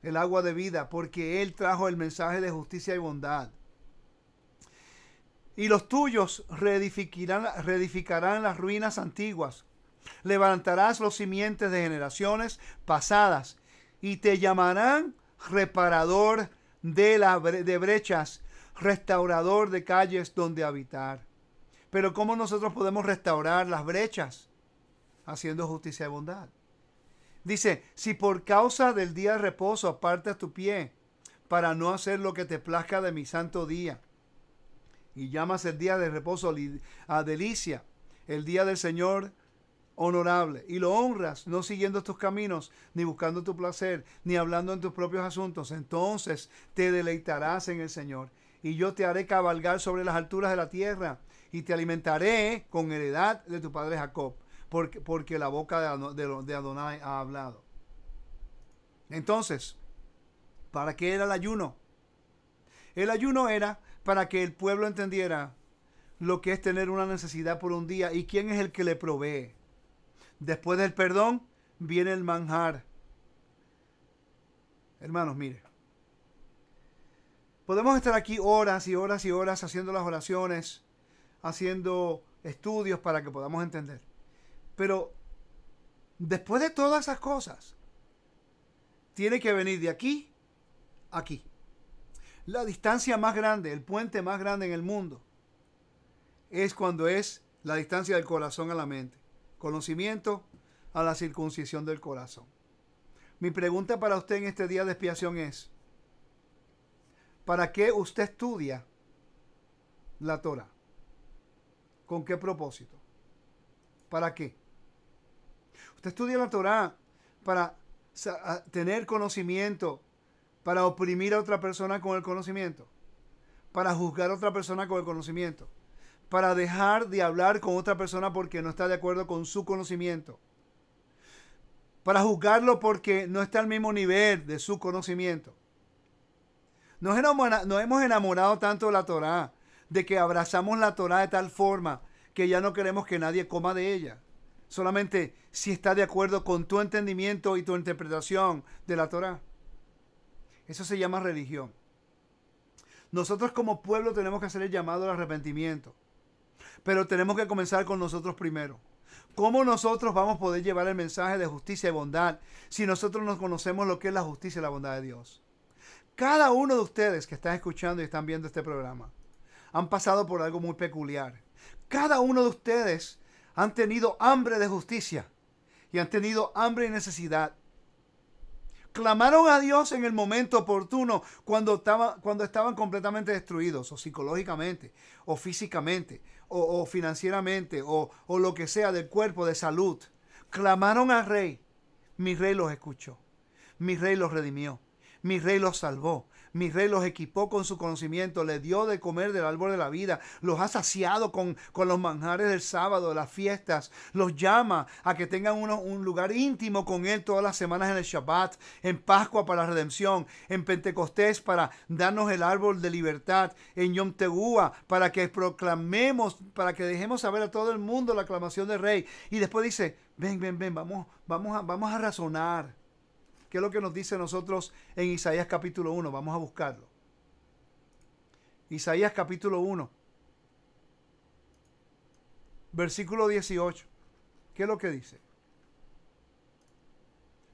A: el agua de vida, porque Él trajo el mensaje de justicia y bondad. Y los tuyos reedificarán, las ruinas antiguas, levantarás los simientes de generaciones pasadas, y te llamarán reparador de, de brechas, restaurador de calles donde habitar. Pero ¿cómo nosotros podemos restaurar las brechas? Haciendo justicia y bondad. Dice, si por causa del día de reposo apartas tu pie para no hacer lo que te plazca de mi santo día, y llamas el día de reposo a delicia, el día del Señor honorable, y lo honras, no siguiendo tus caminos, ni buscando tu placer, ni hablando en tus propios asuntos, entonces te deleitarás en el Señor, y yo te haré cabalgar sobre las alturas de la tierra, y te alimentaré con heredad de tu padre Jacob porque, la boca de, de Adonai ha hablado. Entonces, ¿para qué era el ayuno? El ayuno era para que el pueblo entendiera lo que es tener una necesidad por un día y quién es el que le provee. Después del perdón viene el manjar. Hermanos, mire. Podemos estar aquí horas y horas y horas haciendo las oraciones, haciendo estudios para que podamos entender. Pero después de todas esas cosas, tiene que venir de aquí a aquí. La distancia más grande, el puente más grande en el mundo, es cuando es la distancia del corazón a la mente. Conocimiento a la circuncisión del corazón. Mi pregunta para usted en este día de expiación es, ¿para qué usted estudia la Torah? ¿Con qué propósito? ¿Para qué? Usted estudia la Torah para tener conocimiento, para oprimir a otra persona con el conocimiento, para juzgar a otra persona con el conocimiento, para dejar de hablar con otra persona porque no está de acuerdo con su conocimiento, para juzgarlo porque no está al mismo nivel de su conocimiento. Nos, hemos enamorado tanto de la Torah, de que abrazamos la Torah de tal forma que ya no queremos que nadie coma de ella solamente si está de acuerdo con tu entendimiento y tu interpretación de la Torah. Eso se llama religión. Nosotros como pueblo tenemos que hacer el llamado al arrepentimiento, pero tenemos que comenzar con nosotros primero. ¿Cómo nosotros vamos a poder llevar el mensaje de justicia y bondad si nosotros no conocemos lo que es la justicia y la bondad de Dios? Cada uno de ustedes que están escuchando y están viendo este programa han pasado por algo muy peculiar. Cada uno de ustedes han tenido hambre de justicia y han tenido hambre y necesidad. Clamaron a Dios en el momento oportuno cuando, cuando estaban completamente destruidos, o psicológicamente, o físicamente, o, financieramente, o, o lo que sea del cuerpo, de salud. Clamaron al rey. Mi rey los escuchó. Mi rey los redimió. Mi rey los salvó. Mi rey los equipó con su conocimiento, le dio de comer del árbol de la vida, los ha saciado con, los manjares del sábado, de las fiestas, los llama a que tengan un lugar íntimo con Él todas las semanas en el Shabbat, en Pascua para la redención, en Pentecostés para darnos el árbol de libertad, en Yom Tegua para que proclamemos, para que dejemos saber a todo el mundo la aclamación del Rey. Y después dice, ven, ven, ven, vamos, vamos, a, vamos a razonar ¿Qué es lo que nos dice nosotros en Isaías capítulo 1? Vamos a buscarlo. Isaías capítulo 1, versículo 18. ¿Qué es lo que dice?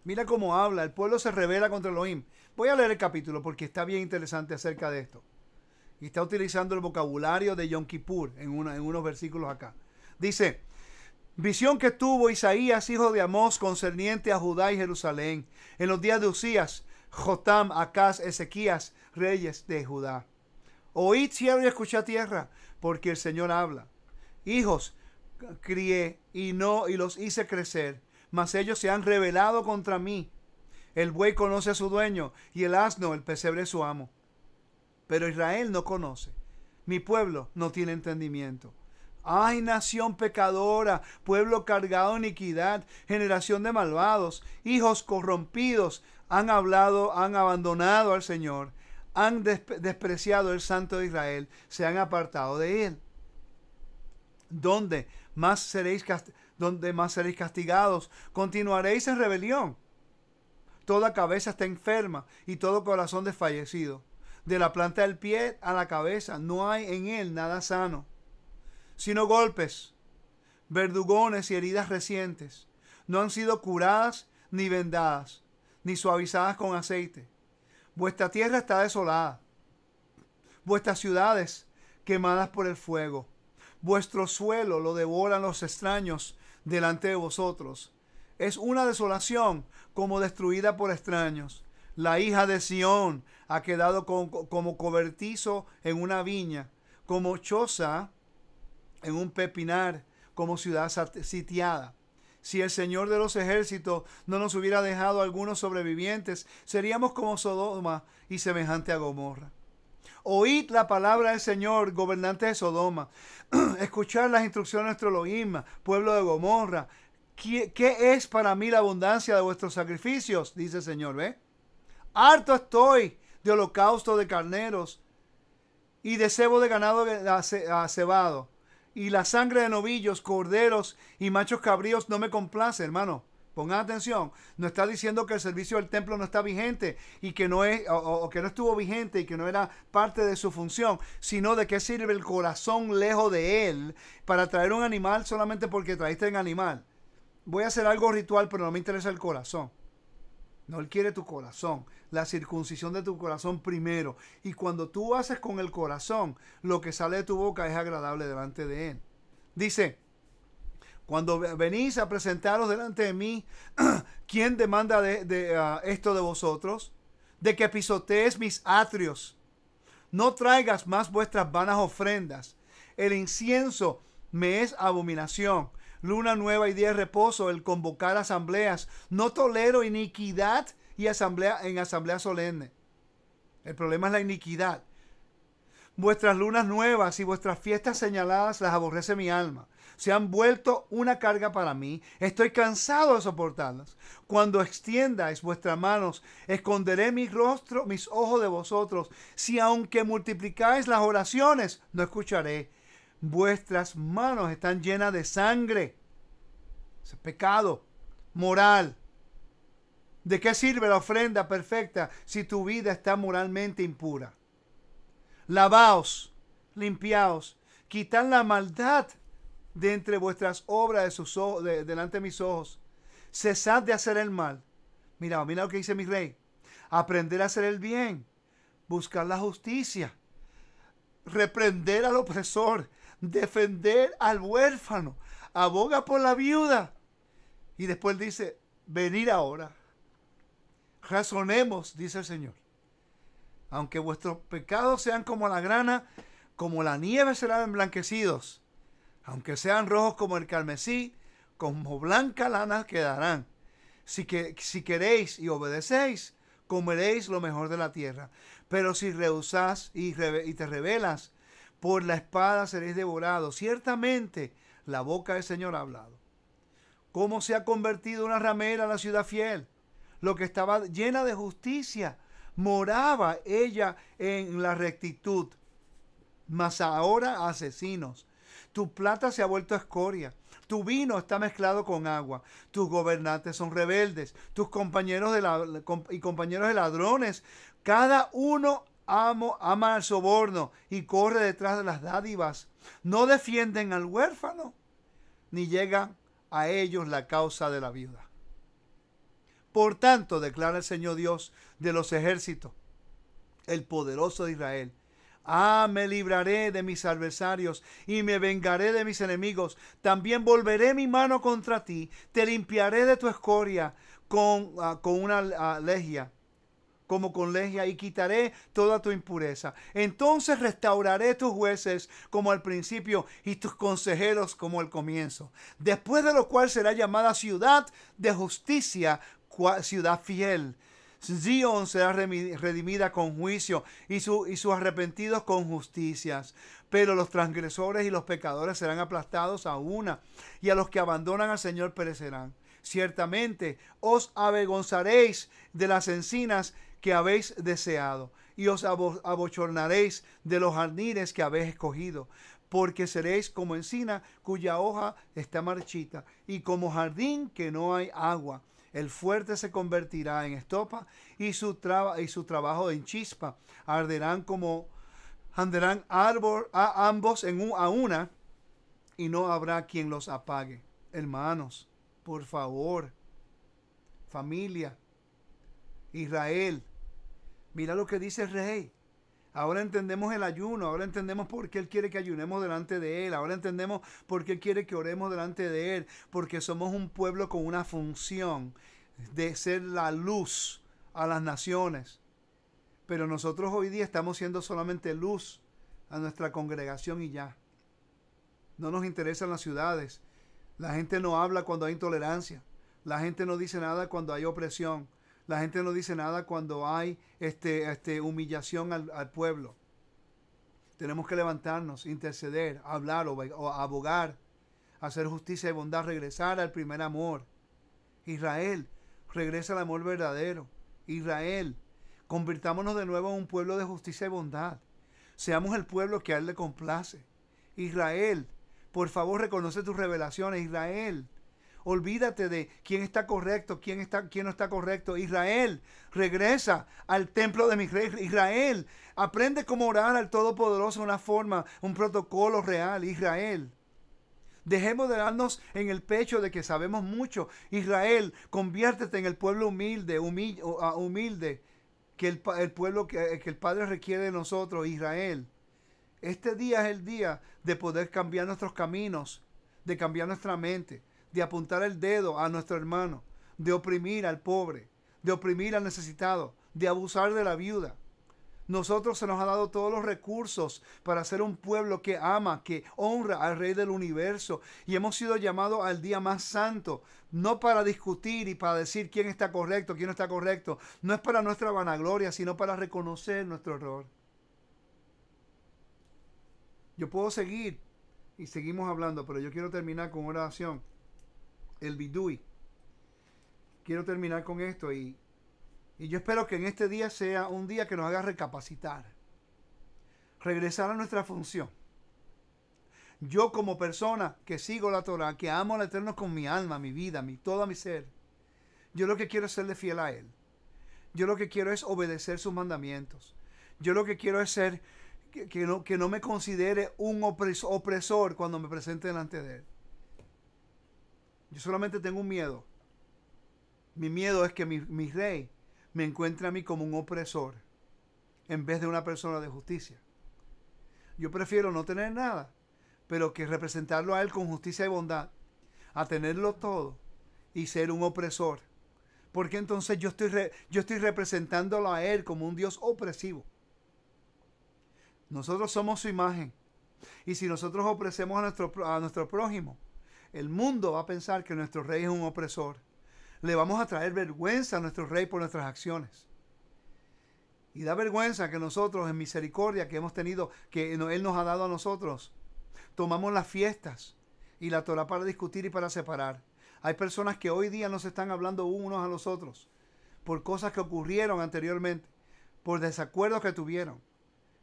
A: Mira cómo habla, el pueblo se revela contra Elohim. Voy a leer el capítulo porque está bien interesante acerca de esto. Y está utilizando el vocabulario de Yom Kippur en, en unos versículos acá. Dice, Visión que tuvo Isaías, hijo de Amós, concerniente a Judá y Jerusalén, en los días de Usías, Jotam, Acaz, Ezequías, reyes de Judá. Oíd cielo y escuchad tierra, porque el Señor habla. Hijos crié y no y los hice crecer, mas ellos se han rebelado contra mí. El buey conoce a su dueño y el asno el pesebre su amo. Pero Israel no conoce. Mi pueblo no tiene entendimiento. Ay, nación pecadora, pueblo cargado de iniquidad, generación de malvados, hijos corrompidos, han hablado, han abandonado al Señor, han despreciado el Santo de Israel, se han apartado de él. ¿Dónde más seréis, donde más seréis castigados? Continuaréis en rebelión. Toda cabeza está enferma y todo corazón desfallecido. De la planta del pie a la cabeza no hay en él nada sano sino golpes, verdugones y heridas recientes. No han sido curadas ni vendadas, ni suavizadas con aceite. Vuestra tierra está desolada, vuestras ciudades quemadas por el fuego. Vuestro suelo lo devoran los extraños delante de vosotros. Es una desolación como destruida por extraños. La hija de Sión ha quedado como cobertizo en una viña, como choza en un pepinar como ciudad sitiada. Si el Señor de los ejércitos no nos hubiera dejado algunos sobrevivientes, seríamos como Sodoma y semejante a Gomorra. Oíd la palabra del Señor, gobernante de Sodoma. Escuchad las instrucciones de nuestro Elohim, pueblo de Gomorra. ¿Qué, es para mí la abundancia de vuestros sacrificios? Dice el Señor, ¿ve? Harto estoy de holocausto de carneros y de cebo de ganado acebado y la sangre de novillos, corderos y machos cabríos no me complace, hermano. Pongan atención, no está diciendo que el servicio del templo no está vigente y que no es o, que no estuvo vigente y que no era parte de su función, sino de qué sirve el corazón lejos de él para traer un animal solamente porque trajiste un animal. Voy a hacer algo ritual, pero no me interesa el corazón. No, Él quiere tu corazón, la circuncisión de tu corazón primero. Y cuando tú haces con el corazón, lo que sale de tu boca es agradable delante de Él. Dice, cuando venís a presentaros delante de mí, ¿quién demanda de, ah, esto de vosotros? De que pisotees mis atrios. No traigas más vuestras vanas ofrendas. El incienso me es abominación luna nueva y día de reposo, el convocar asambleas. No tolero iniquidad y asamblea en asamblea solemne. El problema es la iniquidad. Vuestras lunas nuevas y vuestras fiestas señaladas las aborrece mi alma. Se han vuelto una carga para mí. Estoy cansado de soportarlas. Cuando extiendáis vuestras manos, esconderé mi rostro, mis ojos de vosotros. Si aunque multiplicáis las oraciones, no escucharé vuestras manos están llenas de sangre. Ese pecado moral. ¿De qué sirve la ofrenda perfecta si tu vida está moralmente impura? Lavaos, limpiaos, quitad la maldad de entre vuestras obras de sus ojos, delante de mis ojos. Cesad de hacer el mal. Mira, mira lo que dice mi rey. Aprender a hacer el bien, buscar la justicia, reprender al opresor, defender al huérfano, aboga por la viuda. Y después dice, venir ahora, razonemos, dice el Señor. Aunque vuestros pecados sean como la grana, como la nieve serán emblanquecidos. Aunque sean rojos como el carmesí, como blanca lana quedarán. Si, que, si queréis y obedecéis, comeréis lo mejor de la tierra. Pero si rehusás y te rebelas por la espada seréis devorados. Ciertamente la boca del Señor ha hablado. ¿Cómo se ha convertido una ramera la ciudad fiel? Lo que estaba llena de justicia, moraba ella en la rectitud. Mas ahora asesinos. Tu plata se ha vuelto escoria. Tu vino está mezclado con agua. Tus gobernantes son rebeldes. Tus compañeros y compañeros de ladrones. Cada uno ama el soborno y corre detrás de las dádivas. No defienden al huérfano, ni llega a ellos la causa de la viuda. Por tanto, declara el Señor Dios de los ejércitos, el poderoso de Israel. Ah, me libraré de mis adversarios y me vengaré de mis enemigos. También volveré mi mano contra ti, te limpiaré de tu escoria con, ah, con una legia como con legia y quitaré toda tu impureza. Entonces restauraré tus jueces como al principio y tus consejeros como al comienzo. Después de lo cual será llamada ciudad de justicia, ciudad fiel. Zion será redimida con juicio y, y, sus arrepentidos con justicias. Pero los transgresores y los pecadores serán aplastados a una, y a los que abandonan al Señor perecerán. Ciertamente os avergonzaréis de las encinas que habéis deseado, y os abochornaréis de los jardines que habéis escogido, porque seréis como encina cuya hoja está marchita, y como jardín que no hay agua. El fuerte se convertirá en estopa, y su, trabajo en chispa. Arderán como andarán árbol a ambos en a una, y no habrá quien los apague. Hermanos, por favor, familia, Israel, Mira lo que dice el rey. Ahora entendemos el ayuno, ahora entendemos por qué Él quiere que ayunemos delante de Él, ahora entendemos por qué Él quiere que oremos delante de Él, porque somos un pueblo con una función de ser la luz a las naciones. Pero nosotros hoy día estamos siendo solamente luz a nuestra congregación y ya. No nos interesan las ciudades. La gente no habla cuando hay intolerancia. La gente no dice nada cuando hay opresión. La gente no dice nada cuando hay este, este humillación al, pueblo. Tenemos que levantarnos, interceder, hablar o, o abogar, hacer justicia y bondad, regresar al primer amor. Israel, regresa al amor verdadero. Israel, convirtámonos de nuevo en un pueblo de justicia y bondad. Seamos el pueblo que a Él le complace. Israel, por favor reconoce tus revelaciones. Israel, olvídate de quién está correcto, quién, está, no está correcto. Israel, regresa al templo de mi rey. Israel, aprende cómo orar al Todopoderoso, de una forma, un protocolo real. Israel. Dejemos de darnos en el pecho de que sabemos mucho. Israel, conviértete en el pueblo humilde, ah, humilde, que el, pueblo que, eh, que el Padre requiere de nosotros, Israel. Este día es el día de poder cambiar nuestros caminos, de cambiar nuestra mente, de apuntar el dedo a nuestro hermano, de oprimir al pobre, de oprimir al necesitado, de abusar de la viuda. Nosotros se nos ha dado todos los recursos para ser un pueblo que ama, que honra al Rey del universo. Y hemos sido llamados al día más santo, no para discutir y para decir quién está correcto, quién no está correcto. No es para nuestra vanagloria, sino para reconocer nuestro error. Yo puedo seguir y seguimos hablando, pero yo quiero terminar con una oración el bidui. Quiero terminar con esto y, yo espero que en este día sea un día que nos haga recapacitar, regresar a nuestra función. Yo como persona que sigo la Torah, que amo al Eterno con mi alma, mi vida, mi todo mi ser, yo lo que quiero es serle fiel a Él. Yo lo que quiero es obedecer sus mandamientos. Yo lo que quiero es ser que, no, que no me considere un opresor cuando me presente delante de Él. Yo solamente tengo un miedo. Mi miedo es que mi, rey me encuentre a mí como un opresor en vez de una persona de justicia. Yo prefiero no tener nada, pero que representarlo a él con justicia y bondad, a tenerlo todo y ser un opresor. Porque entonces yo estoy, yo estoy representándolo a él como un Dios opresivo. Nosotros somos su imagen. Y si nosotros ofrecemos a nuestro, a nuestro prójimo, el mundo va a pensar que nuestro rey es un opresor. Le vamos a traer vergüenza a nuestro rey por nuestras acciones. Y da vergüenza que nosotros, en misericordia que hemos tenido, que Él nos ha dado a nosotros, tomamos las fiestas y la Torah para discutir y para separar. Hay personas que hoy día nos están hablando unos a los otros por cosas que ocurrieron anteriormente, por desacuerdos que tuvieron,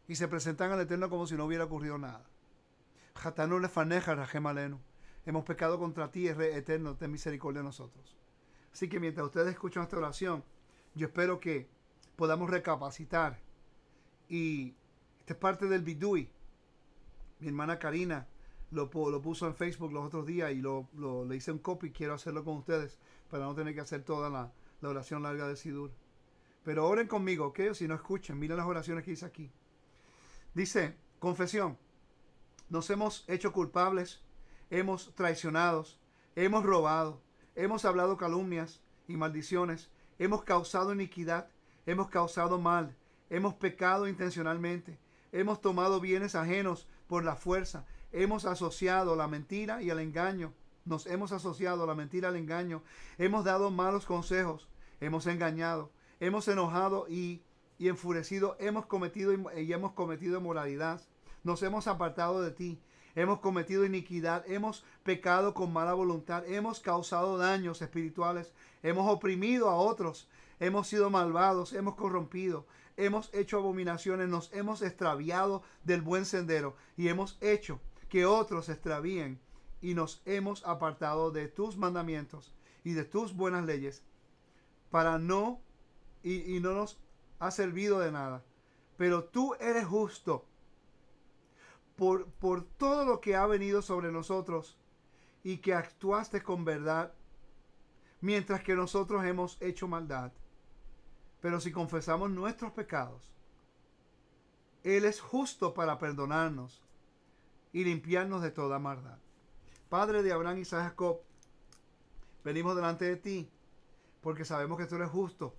A: y se presentan al Eterno como si no hubiera ocurrido nada. le Faneja rajemaleno hemos pecado contra ti, Rey eterno, ten misericordia de nosotros. Así que mientras ustedes escuchan esta oración, yo espero que podamos recapacitar. Y esta es parte del Bidui. Mi hermana Karina lo, puso en Facebook los otros días y lo, le hice un copy. Quiero hacerlo con ustedes para no tener que hacer toda la, oración larga de Sidur. Pero oren conmigo, ¿ok? si no escuchan miren las oraciones que dice aquí. Dice, confesión, nos hemos hecho culpables hemos traicionado, hemos robado, hemos hablado calumnias y maldiciones, hemos causado iniquidad, hemos causado mal, hemos pecado intencionalmente, hemos tomado bienes ajenos por la fuerza, hemos asociado la mentira y el engaño, nos hemos asociado la mentira al engaño, hemos dado malos consejos, hemos engañado, hemos enojado y, enfurecido, hemos cometido y hemos cometido moralidad, nos hemos apartado de ti, hemos cometido iniquidad, hemos pecado con mala voluntad, hemos causado daños espirituales, hemos oprimido a otros, hemos sido malvados, hemos corrompido, hemos hecho abominaciones, nos hemos extraviado del buen sendero y hemos hecho que otros se extravíen y nos hemos apartado de tus mandamientos y de tus buenas leyes para no y, no nos ha servido de nada. Pero tú eres justo por, todo lo que ha venido sobre nosotros y que actuaste con verdad, mientras que nosotros hemos hecho maldad. Pero si confesamos nuestros pecados, Él es justo para perdonarnos y limpiarnos de toda maldad. Padre de Abraham, Isaac, Jacob, venimos delante de ti porque sabemos que tú eres justo,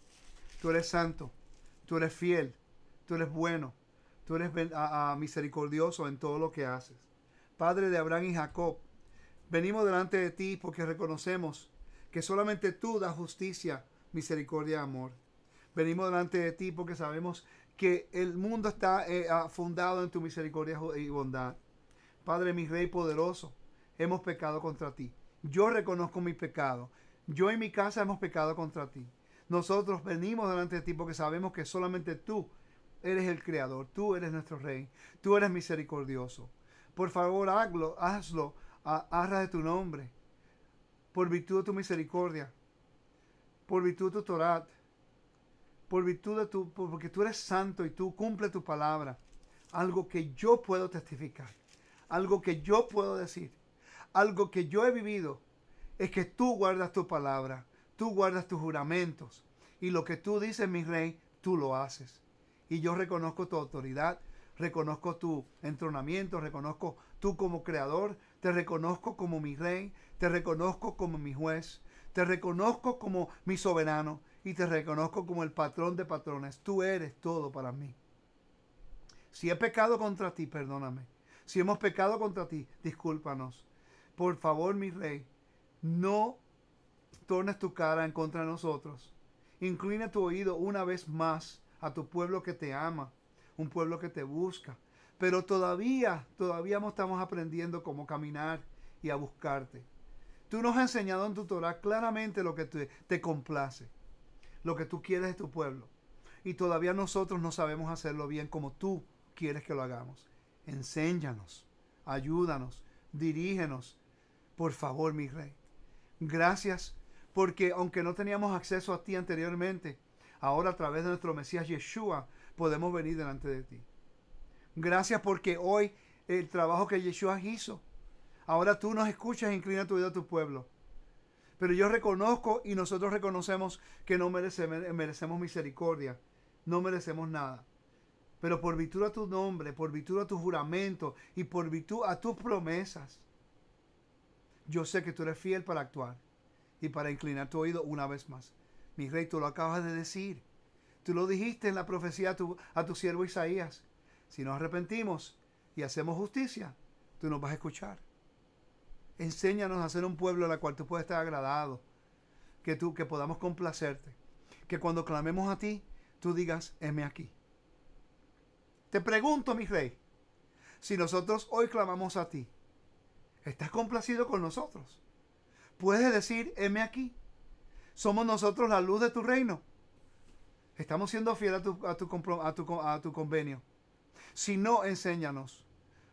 A: tú eres santo, tú eres fiel, tú eres bueno Tú eres misericordioso en todo lo que haces. Padre de Abraham y Jacob, venimos delante de ti porque reconocemos que solamente tú das justicia, misericordia y amor. Venimos delante de ti porque sabemos que el mundo está eh, ah, fundado en tu misericordia y bondad. Padre, mi Rey poderoso, hemos pecado contra ti. Yo reconozco mi pecado. Yo y mi casa hemos pecado contra ti. Nosotros venimos delante de ti porque sabemos que solamente tú eres el creador, tú eres nuestro rey, tú eres misericordioso. Por favor, hazlo, hazlo, arra de tu nombre, por virtud de tu misericordia, por virtud de tu Torah, por virtud de tu, porque tú eres santo y tú cumples tu palabra. Algo que yo puedo testificar, algo que yo puedo decir, algo que yo he vivido, es que tú guardas tu palabra, tú guardas tus juramentos y lo que tú dices, mi rey, tú lo haces y yo reconozco tu autoridad, reconozco tu entronamiento, reconozco tú como creador, te reconozco como mi rey, te reconozco como mi juez, te reconozco como mi soberano y te reconozco como el patrón de patrones. Tú eres todo para mí. Si he pecado contra ti, perdóname. Si hemos pecado contra ti, discúlpanos. Por favor, mi rey, no tornes tu cara en contra de nosotros. Inclina tu oído una vez más a tu pueblo que te ama, un pueblo que te busca. Pero todavía, todavía estamos aprendiendo cómo caminar y a buscarte. Tú nos has enseñado en tu Torah claramente lo que te, te complace, lo que tú quieres de tu pueblo. Y todavía nosotros no sabemos hacerlo bien como tú quieres que lo hagamos. Enséñanos, ayúdanos, dirígenos, por favor, mi rey. Gracias porque aunque no teníamos acceso a ti anteriormente, Ahora a través de nuestro Mesías Yeshua podemos venir delante de ti. Gracias porque hoy el trabajo que Yeshua hizo, ahora tú nos escuchas e inclina tu oído a tu pueblo. Pero yo reconozco y nosotros reconocemos que no merecemos misericordia, no merecemos nada. Pero por virtud a tu nombre, por virtud a tu juramento y por virtud a tus promesas, yo sé que tú eres fiel para actuar y para inclinar tu oído una vez más. Mi rey, tú lo acabas de decir. Tú lo dijiste en la profecía a tu, siervo Isaías. Si nos arrepentimos y hacemos justicia, tú nos vas a escuchar. Enséñanos a ser un pueblo a la cual tú puedes estar agradado, que tú que podamos complacerte, que cuando clamemos a ti, tú digas, heme aquí. Te pregunto, mi rey, si nosotros hoy clamamos a ti, ¿estás complacido con nosotros? ¿Puedes decir, heme aquí? somos nosotros la luz de tu reino. Estamos siendo fieles a tu, a tu, convenio. Si no, enséñanos.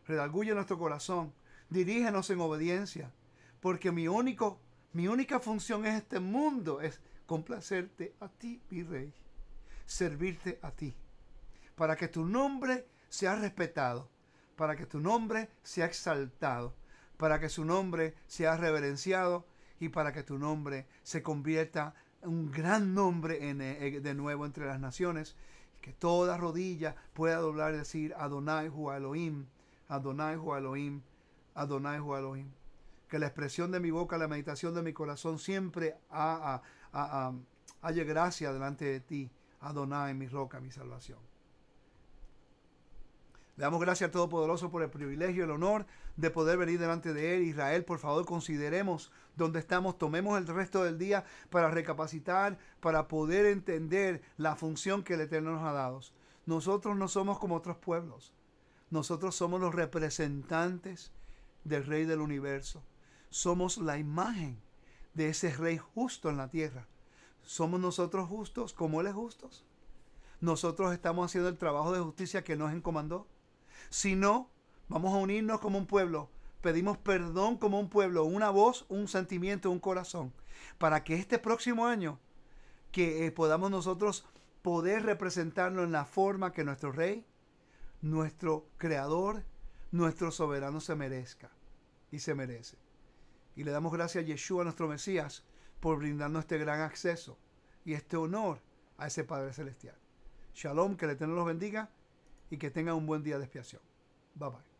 A: Redarguye nuestro corazón. Dirígenos en obediencia. Porque mi, único, mi única función en este mundo es complacerte a ti, mi rey. Servirte a ti. Para que tu nombre sea respetado. Para que tu nombre sea exaltado. Para que su nombre sea reverenciado y para que tu nombre se convierta en un gran nombre eh, eh, de nuevo entre las naciones. Que toda rodilla pueda doblar y decir Adonai Hu Elohim, Adonai Hu Elohim, Adonai Hu Elohim. Que la expresión de mi boca, la meditación de mi corazón siempre haya gracia delante de ti, Adonai, mi roca, mi salvación. Le damos gracias al Todopoderoso por el privilegio y el honor de poder venir delante de Él. Israel, por favor, consideremos dónde estamos, tomemos el resto del día para recapacitar, para poder entender la función que el Eterno nos ha dado. Nosotros no somos como otros pueblos. Nosotros somos los representantes del Rey del universo. Somos la imagen de ese Rey justo en la tierra. ¿Somos nosotros justos como Él es justo? Nosotros estamos haciendo el trabajo de justicia que nos encomandó. Si no, vamos a unirnos como un pueblo. Pedimos perdón como un pueblo, una voz, un sentimiento, un corazón, para que este próximo año que eh, podamos nosotros poder representarlo en la forma que nuestro rey, nuestro creador, nuestro soberano se merezca y se merece. Y le damos gracias a Yeshua, nuestro Mesías, por brindarnos este gran acceso y este honor a ese Padre Celestial. Shalom, que el Eterno los bendiga y que tengan un buen día de expiación. Bye bye.